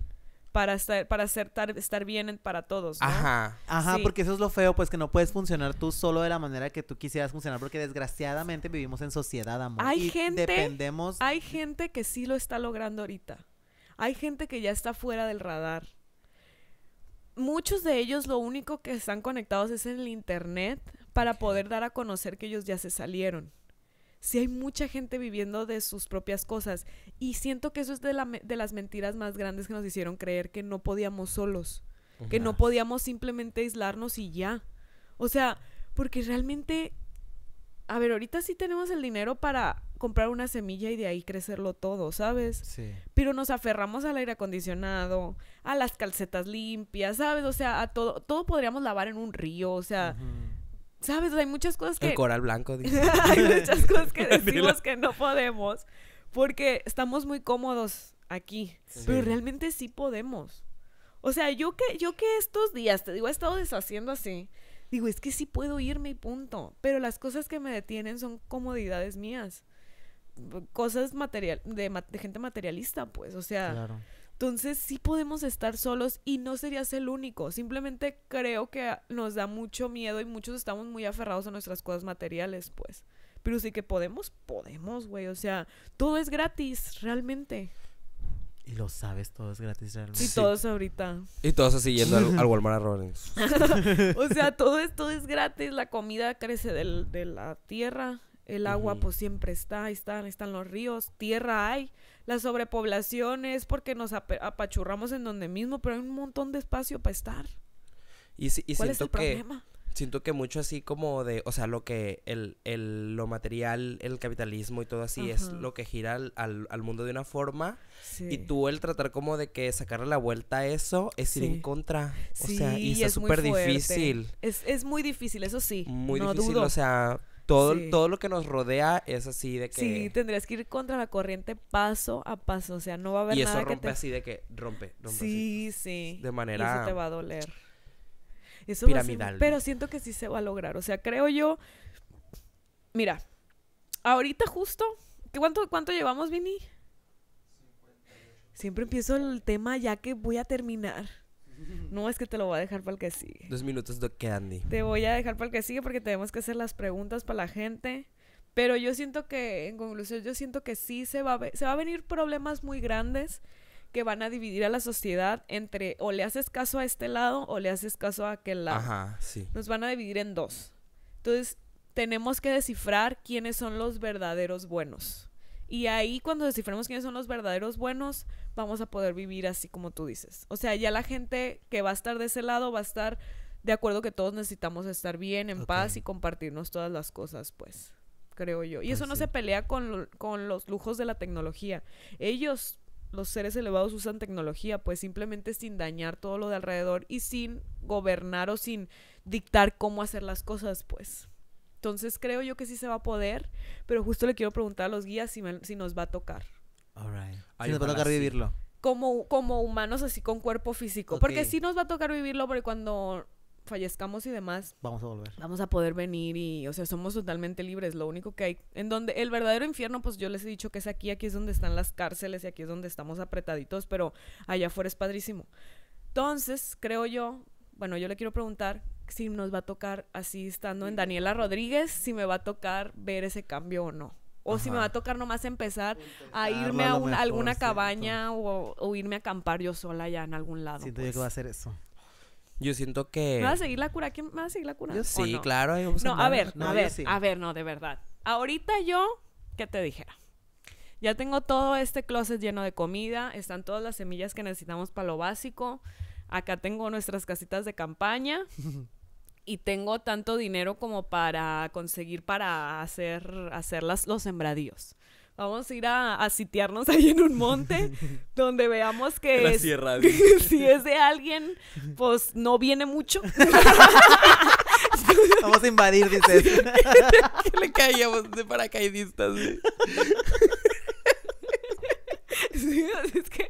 Para estar, para estar bien para todos. Ajá. porque eso es lo feo, pues que no puedes funcionar tú solo de la manera que tú quisieras funcionar, porque desgraciadamente vivimos en sociedad, amor. Hay gente que sí lo está logrando ahorita. Hay gente que ya está fuera del radar muchos de ellos lo único que están conectados es en el internet para poder dar a conocer que ellos ya se salieron si hay mucha gente viviendo de sus propias cosas. Y siento que eso es de, la, de las mentiras más grandes que nos hicieron creer que no podíamos solos, que no podíamos simplemente aislarnos y ya. O sea, porque realmente, a ver, ahorita sí tenemos el dinero para comprar una semilla y de ahí crecerlo todo, ¿sabes? Sí. Pero nos aferramos al aire acondicionado, a las calcetas limpias, ¿sabes? O sea, a todo, todo podríamos lavar en un río, o sea... ¿Sabes? Hay muchas cosas que... El coral blanco. Dice. *laughs* hay muchas cosas que *laughs* decimos que no podemos porque estamos muy cómodos aquí. Pero realmente sí podemos. O sea, yo que, yo que estos días, te digo, he estado deshaciendo así. Digo, es que sí puedo irme y punto. Pero las cosas que me detienen son comodidades mías. Cosas material, de, de gente materialista, pues. O sea, entonces sí podemos estar solos y no serías el único. Simplemente creo que nos da mucho miedo y muchos estamos muy aferrados a nuestras cosas materiales, pues. Pero sí que podemos, podemos, güey. O sea, todo es gratis, realmente. Y lo sabes, todo es gratis realmente. Y todos ahorita. Y todos así yendo al, Walmart a *laughs* o sea, todo es, es gratis. La comida crece de la tierra. El agua pues siempre está, están, están los ríos, tierra hay, la sobrepoblación es porque nos apachurramos en donde mismo, pero hay un montón de espacio para estar. Y, siento que, Siento que mucho así como de, o sea, lo que el, lo material, el capitalismo y todo así es lo que gira al, al, mundo de una forma. Y tú el tratar como de que sacarle la vuelta a eso es ir en contra. O sea, y es súper difícil. Es, muy difícil, eso sí. Muy no difícil, dudo. o sea todo, lo que nos rodea es así de que... Sí, tendrías que ir contra la corriente paso a paso, o sea, no va a haber... nada Y eso rompe así de que rompe, Sí, sí. De manera... Y eso te va a doler. Eso piramidal. pero siento que sí se va a lograr, o sea, creo yo... Mira, ahorita justo, ¿cuánto, cuánto llevamos, Vini? Siempre empiezo el tema ya que voy a terminar. *laughs* No, es que te lo voy a dejar para el que sigue. Dos minutos de candy. Te voy a dejar para el que sigue porque tenemos que hacer las preguntas para la gente. Pero yo siento que, en conclusión, yo siento que sí se va a, a venir problemas muy grandes que van a dividir a la sociedad entre o le haces caso a este lado o le haces caso a aquel lado. Ajá, sí. Nos van a dividir en dos. Entonces, tenemos que descifrar quiénes son los verdaderos buenos. Y ahí cuando descifremos quiénes son los verdaderos buenos, vamos a poder vivir así como tú dices. O sea, ya la gente que va a estar de ese lado va a estar de acuerdo que todos necesitamos estar bien, en paz y compartirnos todas las cosas, pues, creo yo. Y eso no se pelea con, con los lujos de la tecnología. Ellos, los seres elevados, usan tecnología, pues simplemente sin dañar todo lo de alrededor y sin gobernar o sin dictar cómo hacer las cosas, pues. Entonces creo yo que sí se va a poder, pero justo le quiero preguntar a los guías si, nos va a tocar. Si nos va a tocar vivirlo. Como, como humanos así con cuerpo físico. Porque sí nos va a tocar vivirlo porque cuando fallezcamos y demás, vamos a volver. Vamos a poder venir y, o sea, somos totalmente libres. Lo único que hay, en donde el verdadero infierno, pues yo les he dicho que es aquí, aquí es donde están las cárceles y aquí es donde estamos apretaditos, pero allá afuera es padrísimo. Entonces, creo yo, bueno, yo le quiero preguntar si nos va a tocar así estando en Daniela Rodríguez, si me va a tocar ver ese cambio o no. O si me va a tocar nomás empezar a irme a, alguna cabaña o, irme a acampar yo sola ya en algún lado. yo hacer pues. eso. Yo siento que... ¿Me va a seguir la cura? ¿Quién me va a seguir la cura? sí, claro. no, a, ver, a ver, a ver, no, de verdad. Ahorita yo, ¿qué te dijera? Ya tengo todo este closet lleno de comida, están todas las semillas que necesitamos para lo básico acá tengo nuestras casitas de campaña y tengo tanto dinero como para conseguir para hacer, los sembradíos. Vamos a ir a, sitiarnos ahí en un monte *laughs* donde veamos que *laughs* si es de alguien, pues no viene mucho. *laughs* Vamos a invadir, dices. que le caíamos de paracaidistas. *laughs* es que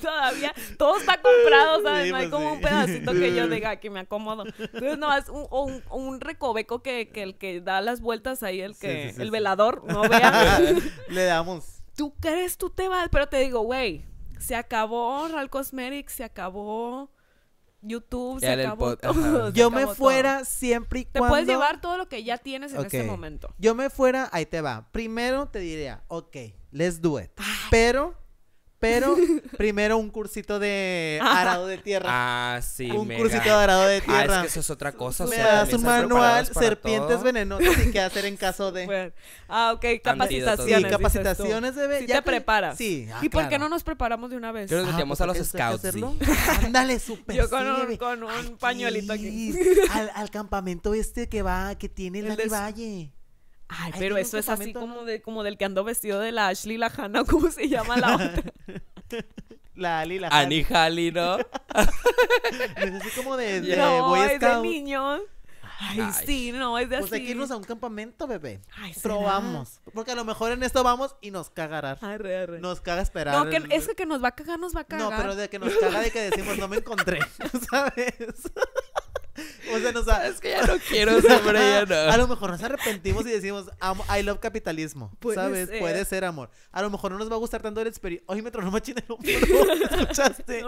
todavía todo está comprado, ¿sabes? no hay pues como un pedacito que yo diga que me acomodo. no, es un, recoveco que, el que da las vueltas ahí, el que, el velador, no *laughs* vea Le damos. Tú crees, tú te vas, pero te digo, güey, se acabó Real Cosmetics, se acabó. YouTube, se acabó, Yo me fuera siempre y cuando... Te puedes llevar todo lo que ya tienes en ese este momento. Yo me fuera, ahí te va. Primero te diría, ok, let's do it. Ah. Pero pero *laughs* primero un cursito de arado de tierra. Ah, sí. Un cursito de arado de tierra. Ah, es que eso es otra cosa. Me o sea, das un manual, serpientes venenosas y qué hacer en *laughs* caso de. Ah, ok, capacitaciones. Sí, capacitaciones de bebé. ya te preparas. Sí. Ah, ¿Y por qué no nos preparamos de una vez? Que nos metíamos ah, pues a los scouts. Sí. Ándale, *laughs* súper. Yo con un, con pañuelito aquí. Al, al, campamento este que va, que tiene el, el valle. Ay, pero eso es así como, de, como del que andó vestido de la Ashley, la Hannah, *laughs* ¿cómo se llama la *laughs* otra? La Ali, la Annie Halley, ¿no? *laughs* es así como de, de no, estar. es de niños. Ay, sí, no, es de así. Pues hay irnos a un campamento, bebé. Ay, Probamos. Porque a lo mejor en esto vamos y nos cagará. Arre, arre. Nos caga esperar. No, que, es que, que nos va a cagar, nos va a cagar. No, pero de que nos caga de que decimos no me encontré, ¿sabes? *laughs* O sea, no sabes. es que ya no quiero, saber *laughs* no. A lo mejor nos arrepentimos y decimos, I love capitalismo, Puede ¿sabes? Ser. Puede ser amor. A lo mejor no nos va a gustar tanto la experiencia. Oye, me tronó *laughs* ¿escuchaste?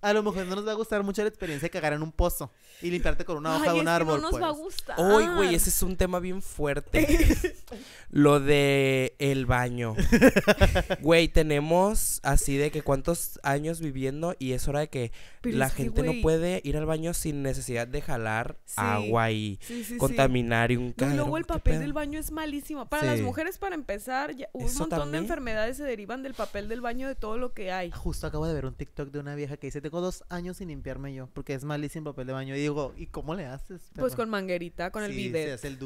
A lo mejor no nos va a gustar mucho la experiencia de cagar en un pozo y limpiarte con una hoja de un árbol. No nos va a pues. gustar. güey, ese es un tema bien fuerte. lo de el baño. Güey, tenemos así de que cuántos años viviendo y es hora de que la gente no puede ir al baño sin necesidad de jalar agua y contaminar y un carro. y luego el papel del baño es malísimo. Para las mujeres, para empezar, un montón de enfermedades se derivan del papel del baño de todo lo que hay. Justo acabo de ver un TikTok de una vieja que dice, tengo dos años sin limpiarme yo, porque es malísimo el papel de baño. Y digo, ¿y cómo le haces? Pues con manguerita, con el bidet. el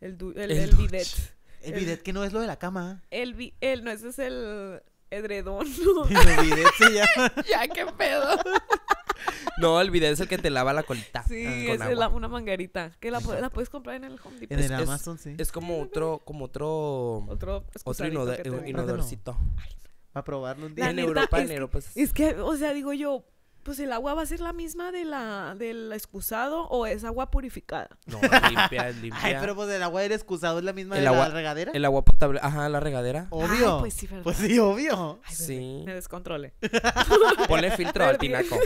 El, bidet. que no es lo de la cama. El, el no, ese es el edredón. *laughs* El bidet *laughs* ya, qué pedo. *laughs* *laughs* No, el es el que te lava la colita. Sí, es una manguerita. Que la, la, puedes comprar en el Home Depot. En el Amazon, sí. Es como otro, como otro. Otro, inodor, inodorcito. a probarlo un día. en Europa, en Europa. es que, o sea, digo yo, pues el agua va a ser la misma de la del excusado o es agua purificada. No, *laughs* limpia, limpia. Ay, pero pues el agua del excusado es la misma el de agua, la regadera. El agua potable, ajá, la regadera. Obvio. pues sí, Pues sí, obvio. sí. Me descontrole. *laughs* Ponle filtro al *laughs* tinaco.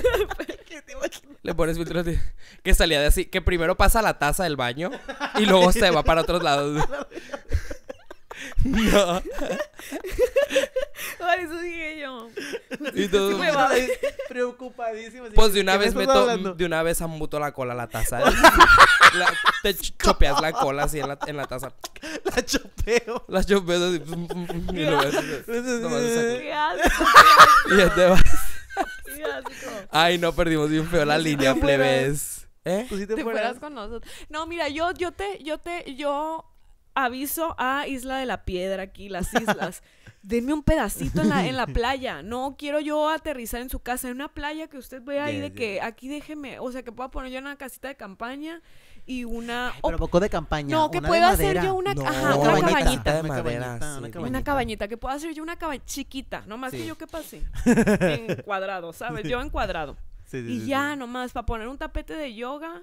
Le pones filtro al tinaco. Que salía de así, que primero pasa la taza del baño y luego se va para otros lados. no. *laughs* eso dije yo. Y *laughs* todo. *laughs* preocupadísimo. Pues de una vez meto, de una vez ambuto la cola a la taza. te chopeas la cola así en la, en la taza. La chopeo. La chopeo así. y lo Y ya te vas. Ay, no, perdimos bien feo la línea, plebes. ¿Eh? Pues te, fueras? con nosotros. No, mira, yo, yo te, yo te, yo aviso a Isla de la Piedra aquí, las islas denme un pedacito en la, en la *laughs* playa. No quiero yo aterrizar en su casa, en una playa que usted vea ahí de que aquí déjeme, o sea, que pueda poner yo una casita de campaña y una... pero poco de campaña. No, que pueda hacer yo una, cabañita. de madera, una, cabañita, una, cabañita. que pueda hacer yo una cabañita chiquita, nomás que yo ¿qué pase. *laughs* en cuadrado, ¿sabes? Yo en cuadrado. y ya, nomás, para poner un tapete de yoga.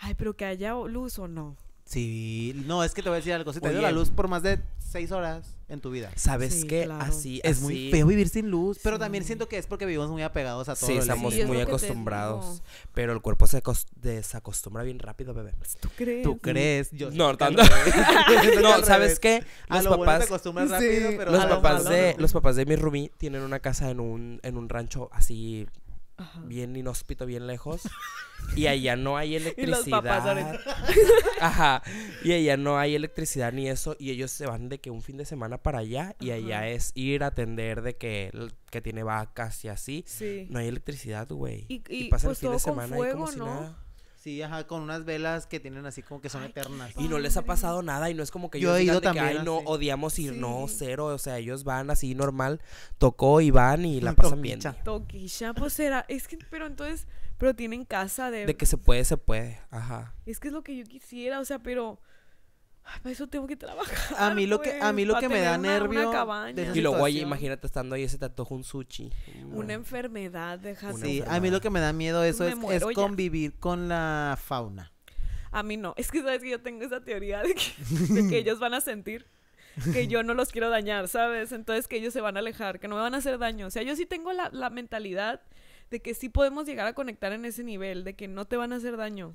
Ay, pero que haya luz o no. Sí, no, es que te voy a decir algo. Si te dio la luz por más de seis horas en tu vida. ¿Sabes que qué? Así, es muy feo vivir sin luz, pero también siento que es porque vivimos muy apegados a todo. Sí, estamos sí, muy acostumbrados, pero el cuerpo se desacostumbra bien rápido, bebé. Pues, ¿Tú crees? ¿Tú crees? no, tanto. *laughs* *laughs* no, ¿sabes qué? Los papás rápido, pero los papás de los papás de mi Rubí tienen una casa en un en un rancho así bien inhóspito, bien lejos. *laughs* y allá no hay electricidad. *laughs* Ajá. Y allá no hay electricidad ni eso. Y ellos se van de que un fin de semana para allá. Y allá es ir a atender de que, que tiene vacas y así. No hay electricidad, güey. Y, pasa el pues fin de semana como si nada con unas velas que tienen así como que son eternas. Y no les ha pasado nada y no es como que yo diga he también. Que, no, odiamos ir, no, cero. O sea, ellos van así normal, tocó y van y la *laughs* pasan bien. Toquilla, pues era. Es que, pero entonces, pero tienen casa de. De que se puede, se puede, ajá. Es que es lo que yo quisiera, o sea, pero eso tengo que trabajar. A mí lo que, a mí lo pues, que me da nervio. de y luego, imagínate estando ahí ese tatuaje un sushi. Una enfermedad, deja Sí, a mí lo que me da miedo eso es, convivir con la fauna. A mí no. Es que sabes que yo tengo esa teoría de que, ellos van a sentir que yo no los quiero dañar, ¿sabes? Entonces que ellos se van a alejar, que no me van a hacer daño. O sea, yo sí tengo la, la mentalidad de que sí podemos llegar a conectar en ese nivel, de que no te van a hacer daño.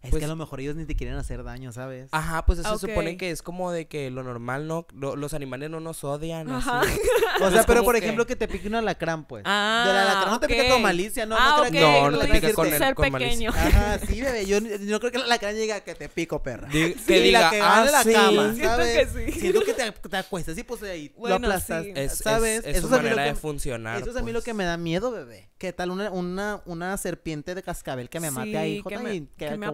Es que a pues lo mejor ellos ni te quieren hacer daño, ¿sabes? Ajá, pues eso supone que es como de que lo normal no, los animales no nos odian. Ajá. Así. *laughs* o sea, pero por ejemplo que te pique un alacrán, pues. Ah, la alacrán no te pique pica con malicia, no, no, ah, okay. no, no, no te pica con, el, ser con pequeño. Malicia. Ajá, *laughs* sí, bebé, yo, no creo que la alacrán llegue a que te pico, perra. *laughs* que diga, la que ah, va de ah, la cama, ¿sabes? Siento que sí. Siento que te, acuestas y pues ahí bueno, lo aplastas, ¿sabes? Es, es su manera de funcionar. Eso es a mí lo pues. que me da miedo, bebé. ¿Qué tal una serpiente de cascabel que me mate ahí, Jota? que me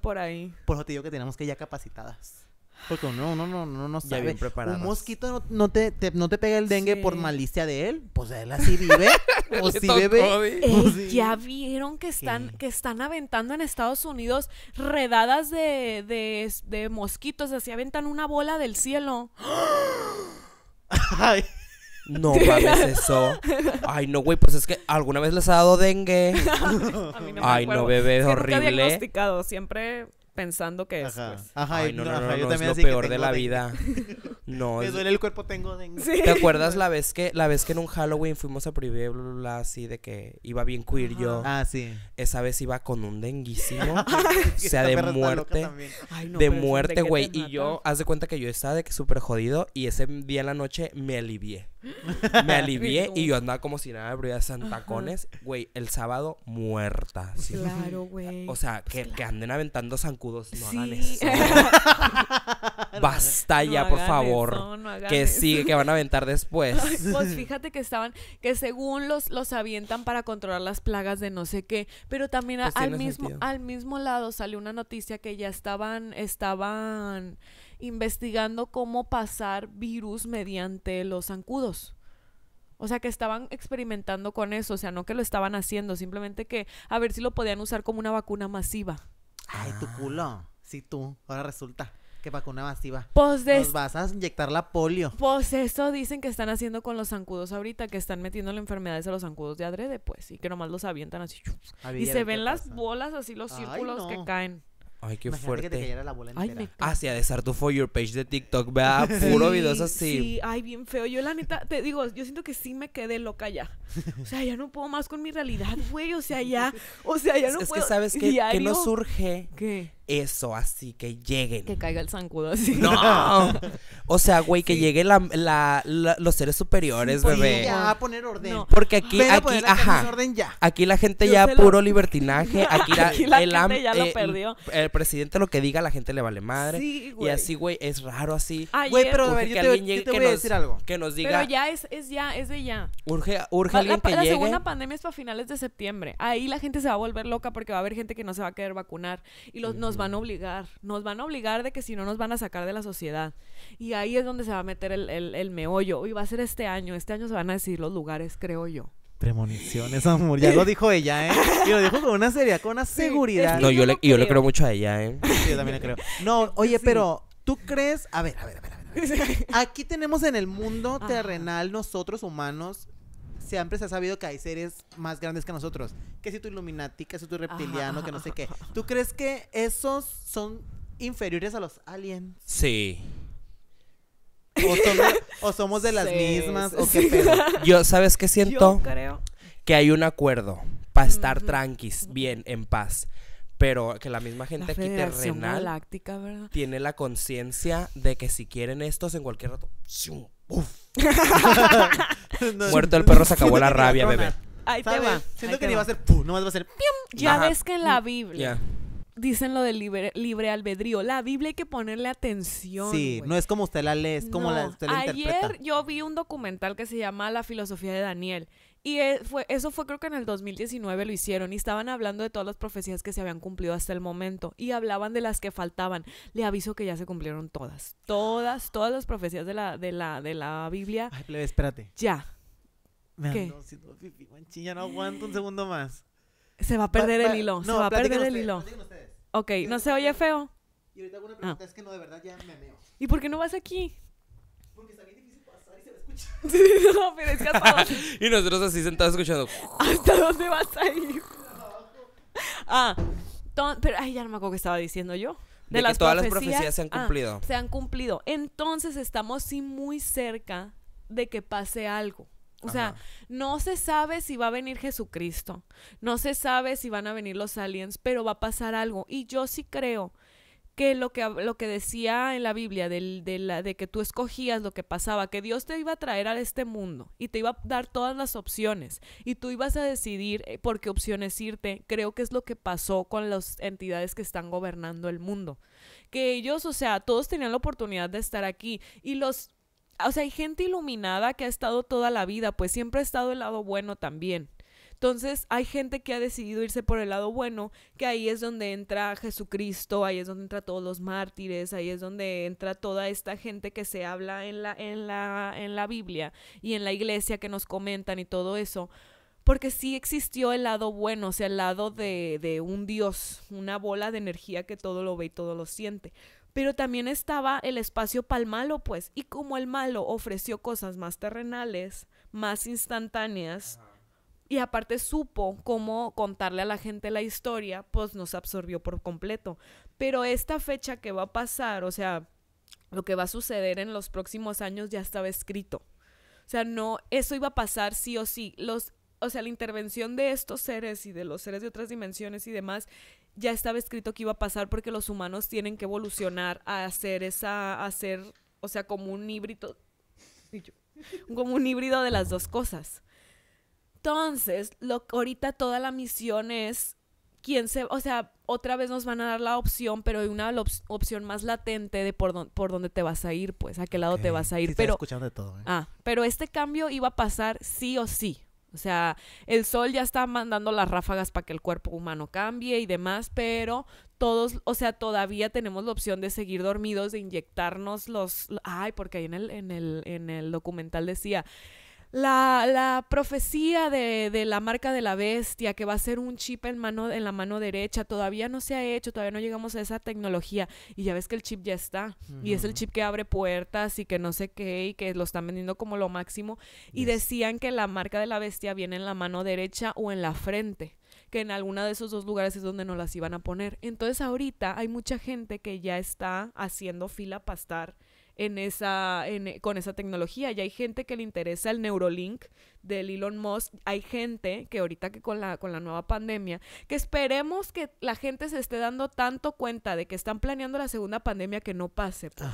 por ahí. Por eso te digo que tenemos que ir ya capacitadas. Porque no no, no, no, no sabe. Un mosquito no, no te, no te pega el dengue por malicia de él. Pues él así vive. *laughs* o eh, Ya vieron que están, que están aventando en Estados Unidos redadas de, de, de mosquitos. Así aventan una bola del cielo. Ay. No mames eso. Ay, no, güey, pues es que alguna vez les ha dado dengue. *laughs* A mí me Ay, no, bebé, es horrible. diagnosticado, siempre pensando que es. Ajá, pues. Ay, no, no, no, es lo peor de la vida. *laughs* No. Me duele el cuerpo, tengo dengue. ¿Te acuerdas la vez que la vez que en un Halloween fuimos a Privé, así de que iba bien queer yo? Ah, sí. Esa vez iba con un denguísimo. *laughs* o sea, de muerte. de muerte, güey. Y yo, haz de cuenta que yo estaba de que súper jodido y ese día en la noche me alivié. *laughs* Me alivié y yo andaba como si nada, pero ya santacones. Güey, el sábado muerta. Claro, güey. O sea, que, pues anden aventando zancudos. No eso. *laughs* Basta ya, por favor. que sigue, que van a aventar después. pues fíjate que estaban, que según los, los avientan para controlar las plagas de no sé qué. Pero también pues al mismo, al mismo lado salió una noticia que ya estaban, estaban investigando cómo pasar virus mediante los zancudos. O sea, que estaban experimentando con eso, o sea, no que lo estaban haciendo, simplemente que a ver si lo podían usar como una vacuna masiva. Ay, tu culo. Ah. si tú. Ahora resulta que vacuna masiva. Pues vas a inyectar la polio. Pues eso dicen que están haciendo con los zancudos ahorita, que están metiendo la enfermedades a los zancudos de adrede, pues, y que nomás los avientan así. y se ven las bolas, así los círculos que caen. Ay, qué fuerte. Que te la ay, Ah, a tu for your page de TikTok, vea, *laughs* puro videos así. Sí, ay, bien feo. Yo la neta, te digo, yo siento que sí me quedé loca ya. O sea, ya no puedo más con mi realidad, güey. O sea, ya, o sea, ya no puedo. Es que sabes que, que no surge. ¿Qué? eso, así que lleguen. Que caiga el zancudo así. No. *laughs* O sea, güey, que lleguen la, la, los seres superiores, pues bebé. Ya, a poner orden. Porque aquí, aquí, ajá. Aquí la gente ya puro libertinaje. *laughs* Aquí, la, el, gente ya eh, perdió. El, presidente lo que diga, la gente le vale madre. Sí, güey. Y así, güey, es raro así. güey, pero a yo que alguien llegue que nos, decir algo. Que nos diga. Pero ya es, es ya, es de ya. Urge, urge alguien que llegue. La segunda pandemia es para finales de septiembre. Ahí la gente se va a volver loca porque va a haber gente que no se va a querer vacunar. Y los, van a obligar, nos van a obligar de que si no nos van a sacar de la sociedad. Y ahí es donde se va a meter el, meollo. Y va a ser este año, este año se van a decir los lugares, creo yo. Premoniciones, amor. Ya lo dijo ella, ¿eh? Y lo dijo con una seriedad, con una seguridad. no, yo, le, yo creo. le, creo mucho a ella, ¿eh? yo también le creo. No, oye, pero tú crees. A ver, a ver, a ver. A ver. *laughs* Aquí tenemos en el mundo terrenal, nosotros humanos, siempre se ha sabido que hay seres más grandes que nosotros. Que si tú Illuminati, que si tu reptiliano, que no sé qué. ¿Tú crees que esos son inferiores a los aliens? Sí. O *laughs* somos, de las mismas, o qué *laughs* Yo, ¿sabes qué siento? creo. Que hay un acuerdo para estar tranquis, bien, en paz pero que la misma gente aquí terrenal tiene la conciencia de que si quieren estos en cualquier rato *laughs* *laughs* Muerto el perro se acabó la rabia, bebé. Ahí te va. Siento que ni va a ser no nomás va a ser Ya ves que en la mm, Biblia dicen lo del libre, albedrío. La Biblia hay que ponerle atención. Sí, no es como usted la lee, es como la, Ayer yo vi un documental que se llama La filosofía de Daniel y eh, fue, eso fue creo que en el 2019 lo hicieron y estaban hablando de todas las profecías que se habían cumplido hasta el momento y hablaban de las que faltaban. Le aviso que ya se cumplieron todas, todas, todas las profecías de la, de la, de la Biblia. Ay, plebe, espérate. Ya. Me ¿Qué? no aguanto un segundo más. Se va a perder el hilo, se va a perder el hilo. Ok, ¿no se oye feo? Y ahorita una pregunta ah. es que no, de verdad ya me meo. ¿Y por qué no vas aquí? Porque *laughs* *laughs* y nosotros así sentados escuchando. ¿Hasta dónde vas a ir? ah, pero ay, ya no me acuerdo qué estaba diciendo yo. De, que todas las profecías se han ah, cumplido. se han cumplido. Entonces estamos sí muy cerca de que pase algo. O sea, no se sabe si va a venir Jesucristo, no se sabe si van a venir los aliens, pero va a pasar algo. Y yo sí creo que lo que, lo que decía en la Biblia de, la, de que tú escogías lo que pasaba, que Dios te iba a traer a este mundo y te iba a dar todas las opciones y tú ibas a decidir eh, por qué opciones irte, creo que es lo que pasó con las entidades que están gobernando el mundo. Que ellos, o sea, todos tenían la oportunidad de estar aquí y los... O sea, hay gente iluminada que ha estado toda la vida, pues siempre ha estado el lado bueno también. Entonces hay gente que ha decidido irse por el lado bueno, que ahí es donde entra Jesucristo, ahí es donde entra todos los mártires, ahí es donde entra toda esta gente que se habla en la, en la, en la Biblia y en la iglesia que nos comentan y todo eso porque sí existió el lado bueno, o sea, el lado de, de, un dios, una bola de energía que todo lo ve y todo lo siente. Pero también estaba el espacio para el malo, pues, y como el malo ofreció cosas más terrenales, más instantáneas, y aparte supo cómo contarle a la gente la historia, pues nos absorbió por completo. Pero esta fecha que va a pasar, o sea, lo que va a suceder en los próximos años ya estaba escrito. O sea, no, eso iba a pasar sí o sí. Los, o sea, la intervención de estos seres y de los seres de otras dimensiones y demás ya estaba escrito que iba a pasar porque los humanos tienen que evolucionar a hacer esa, a ser, o sea, como un híbrido, *laughs* como un híbrido de las dos cosas. Entonces, lo, ahorita toda la misión es quién se, o sea, otra vez nos van a dar la opción, pero hay una opción más latente de por, dónde te vas a ir, pues, a qué lado te vas a ir. Sí, pero escuchando de todo. ¿eh? Ah, pero este cambio iba a pasar sí o sí. O sea, el sol ya está mandando las ráfagas para que el cuerpo humano cambie y demás, pero todos, o sea, todavía tenemos la opción de seguir dormidos, de inyectarnos los, ay, porque ahí en el, en el, en el documental decía, la, la profecía de, la marca de la bestia, que va a ser un chip en, mano, en la mano derecha, todavía no se ha hecho, todavía no llegamos a esa tecnología. Y ya ves que el chip ya está. Y es el chip que abre puertas y que no sé qué, y que lo están vendiendo como lo máximo. Y decían que la marca de la bestia viene en la mano derecha o en la frente que en alguna de esos dos lugares es donde nos las iban a poner. Entonces ahorita hay mucha gente que ya está haciendo fila para estar en esa, eh, con esa tecnología. Y hay gente que le interesa el Neurolink del Elon Musk. Hay gente que ahorita que con la, con la nueva pandemia, que esperemos que la gente se esté dando tanto cuenta de que están planeando la segunda pandemia que no pase. Pues.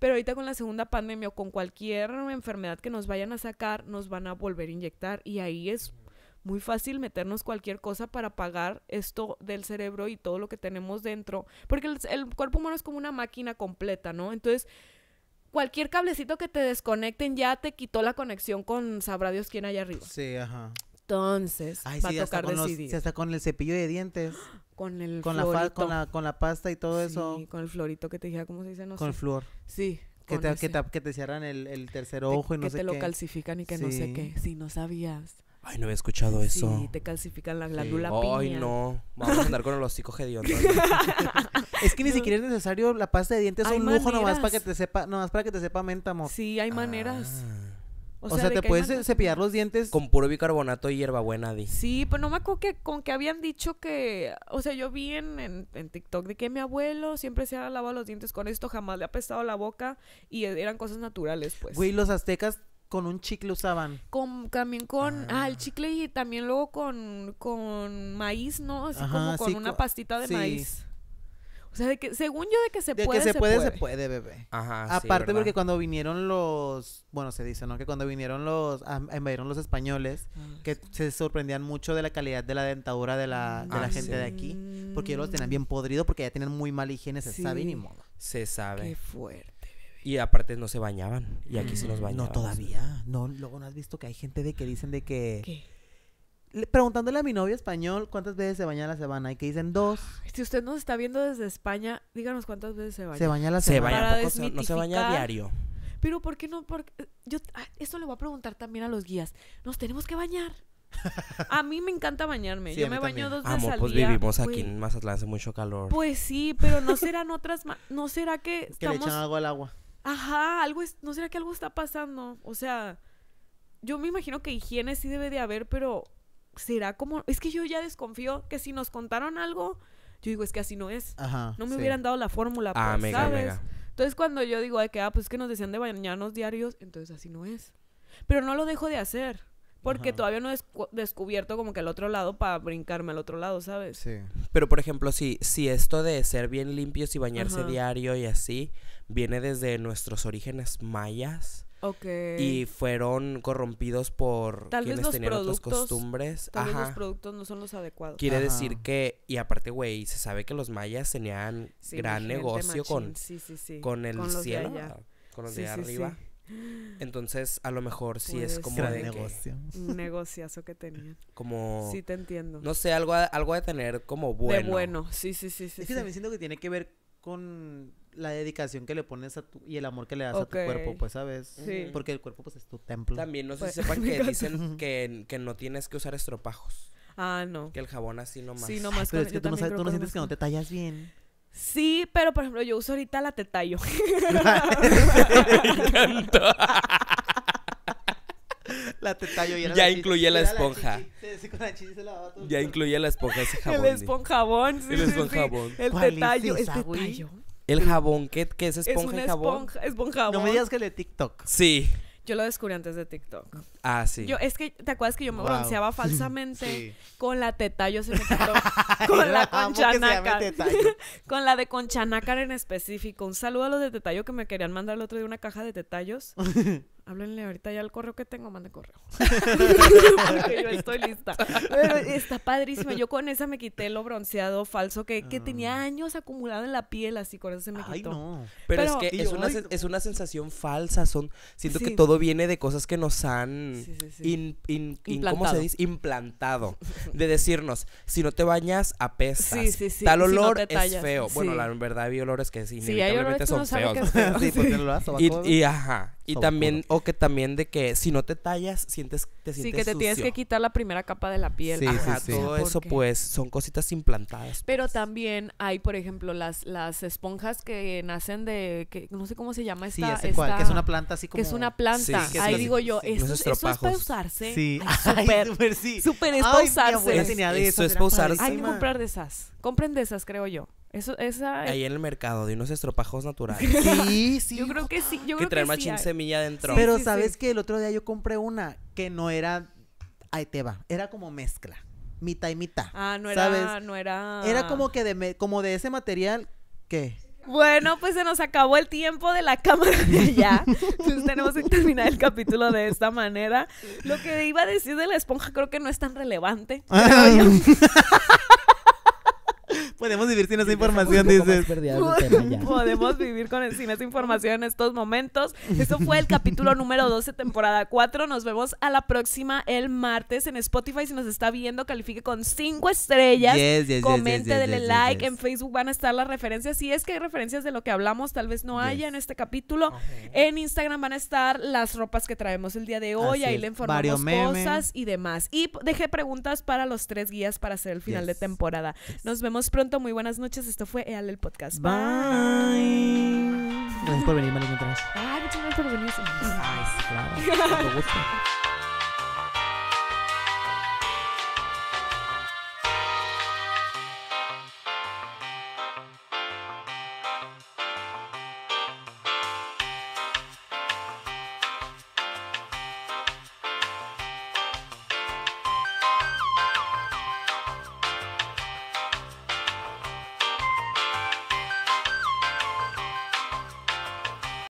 Pero ahorita con la segunda pandemia o con cualquier enfermedad que nos vayan a sacar, nos van a volver a inyectar. Y ahí es muy fácil meternos cualquier cosa para apagar esto del cerebro y todo lo que tenemos dentro, porque el, cuerpo humano es como una máquina completa, ¿no? Entonces, cualquier cablecito que te desconecten ya te quitó la conexión con sabrá Dios quién allá arriba. Sí, ajá. Entonces, va a tocar con decidir. Los, hasta con el cepillo de dientes. *gasps* Con el con florito. La, con, la, pasta y todo sí, eso. con el florito que te dije, ¿cómo se dice? No con el flor. Sí. Que te, que te, cierran el, el tercer ojo y no sé qué. Que te lo calcifican y que no sé qué. Si no sabías. Ay, no había escuchado eso. Sí, te calcifican la glándula Ay, no. Vamos a andar con el hocico hediondo. *laughs* es que ni siquiera es necesario la pasta de dientes. Es un maneras. nomás para que te sepa, nomás para que te sepa menta, amor. Sí, hay ah. maneras. O sea, te puedes cepillar los dientes. Con puro bicarbonato y hierbabuena, di. Sí, pero no me acuerdo que con que habían dicho que. O sea, yo vi en, en, en, TikTok de que mi abuelo siempre se ha lavado los dientes con esto, jamás le ha pestado la boca y eran cosas naturales, pues. Güey, los aztecas con un chicle usaban. Con, también con, ah. ah. el chicle y también luego con, con maíz, ¿no? Así como con una pastita de maíz. O sea, de que, según yo, de que se puede. De que se, puede, se puede, bebé. Ajá. Aparte, porque cuando vinieron los. Bueno, se dice, ¿no? Que cuando vinieron los. invadieron los españoles, ah, que se sorprendían mucho de la calidad de la dentadura de la, ah, de la gente de aquí. Porque ellos los tenían mm. bien podrido, porque ya tienen muy mala higiene, se sabe ni modo. Se sabe. Qué fuerte. Y aparte no se bañaban. Y aquí se nos mm, bañaban. No, todavía. No, luego no has visto que hay gente de que dicen de que... preguntándole a mi novio español cuántas veces se baña a la semana y que dicen dos. Si usted nos está viendo desde España, díganos cuántas veces se baña. Se baña la semana. Se baña, poco, no se baña diario. Pero ¿por qué no? Porque eh, yo ah, esto le voy a preguntar también a los guías. Nos tenemos que bañar. *laughs* a mí me encanta bañarme. yo me baño dos veces pues vivimos aquí en Mazatlán, hace mucho calor. Pues sí, pero no serán otras, no será que, que le echan algo al agua. Ajá, algo es, ¿no será que algo está pasando? O sea, yo me imagino que higiene sí debe de haber, pero será como, es que yo ya desconfío que si nos contaron algo, yo digo, es que así no es. Ajá, no me hubieran dado la fórmula, ah, para pues, ¿sabes? Entonces cuando yo digo, ay, que, ah, pues que nos decían de bañarnos diarios, entonces así no es. Pero no lo dejo de hacer. Porque todavía no he descubierto como que al otro lado para brincarme al otro lado, ¿sabes? Sí. Pero por ejemplo, si, si esto de ser bien limpios y bañarse diario y así viene desde nuestros orígenes mayas. Okay. Y fueron corrompidos por quienes tenían otras costumbres. Tal Vez los productos no son los adecuados. Quiere decir que, y aparte, güey, se sabe que los mayas tenían gran negocio con, con el cielo, con los de arriba. Entonces, a lo mejor sí es como de negocio. Que, un negociazo que tenía Como Sí te entiendo. No sé, algo algo de tener como bueno. De bueno, sí, sí, sí, sí. Es que también siento que tiene que ver con la dedicación que le pones a tu y el amor que le das a tu cuerpo, pues sabes, porque el cuerpo pues es tu templo. También no sé si pues, sepan *laughs* que dicen que, no tienes que usar estropajos. Ah, no. Que el jabón así nomás. Sí, nomás. pero es que no, tú no sientes que no te tallas bien. Sí, pero por ejemplo, yo uso ahorita la tetallo *laughs* Me encantó. La tetayo y Ya la la esponja. Ya incluye la esponja ese jabón. El esponjabón, sí. El esponjabón. El tetayo, El jabón, ¿qué, es esponja y jabón? Esponja, No me digas que de TikTok. Sí. Yo lo descubrí antes de TikTok. Ah, sí. Yo, es que, ¿te acuerdas que yo me bronceaba *laughs* falsamente con la teta? Yo se me *laughs* con la, la *laughs* con la de conchanácar en específico. Un saludo a los de tetallo que me querían mandar el otro día una caja de Tetayos háblenle ahorita ya el correo que tengo, mande correo. *laughs* Porque yo estoy lista. está padrísima. Yo con esa me quité lo bronceado falso que, tenía ah. años acumulado en la piel, así con eso se me quitó. Ay, no. Pero, es que es, una, sensación falsa. Son, siento que todo viene de cosas que nos han implantado. De decirnos, si no te bañas, apestas. Tal olor es feo. Bueno, la verdad hay olores que sí, inevitablemente son feos. *laughs* Sí, porque lo y, y ajá. Y también, o que también de que si no te tallas, sientes, te sientes Sí, que te tienes que quitar la primera capa de la piel. Sí, Todo eso, pues, son cositas implantadas. Pues. Pero también hay, por ejemplo, las, las esponjas que nacen de, que no sé cómo se llama esta. Sí, que es una planta así como. Que es una planta. Ahí digo yo, eso, es para usarse. Sí. *laughs* Súper, súper, es para usarse. es usarse. Hay que comprar de esas. Compren de esas, creo yo. Eso, esa... Ahí en el mercado de unos estropajos naturales. *laughs* sí, *laughs* sí. Yo creo que sí. que traer semilla dentro. Pero sabes que el otro día yo compré una que no era. Ahí te va. Era como mezcla. Mitad y mitad. Ah, no era. No era. Era como que de, como de ese material que. Bueno, pues se nos acabó el tiempo de la cámara Ya *laughs* tenemos que terminar el capítulo de esta manera. Lo que iba a decir de la esponja creo que no es tan relevante. Ah. Podemos vivir sin esa información, dices. *laughs* Podemos vivir con, sin esa información en estos momentos. Esto fue el capítulo número 12, temporada 4. Nos vemos a la próxima el martes en Spotify. Si nos está viendo, califique con 5 estrellas. Comente, like. En Facebook van a estar las referencias. Si es que hay referencias de lo que hablamos, tal vez no haya en este capítulo. En Instagram van a estar las ropas que traemos el día de hoy. ahí le informamos cosas y demás. Y dejé preguntas para los tres guías para hacer el final de temporada. Nos vemos pronto muy buenas noches. Esto fue EAL el podcast. Bye. Gracias por venir, María Ay, muchas gracias por venir. Ay, claro.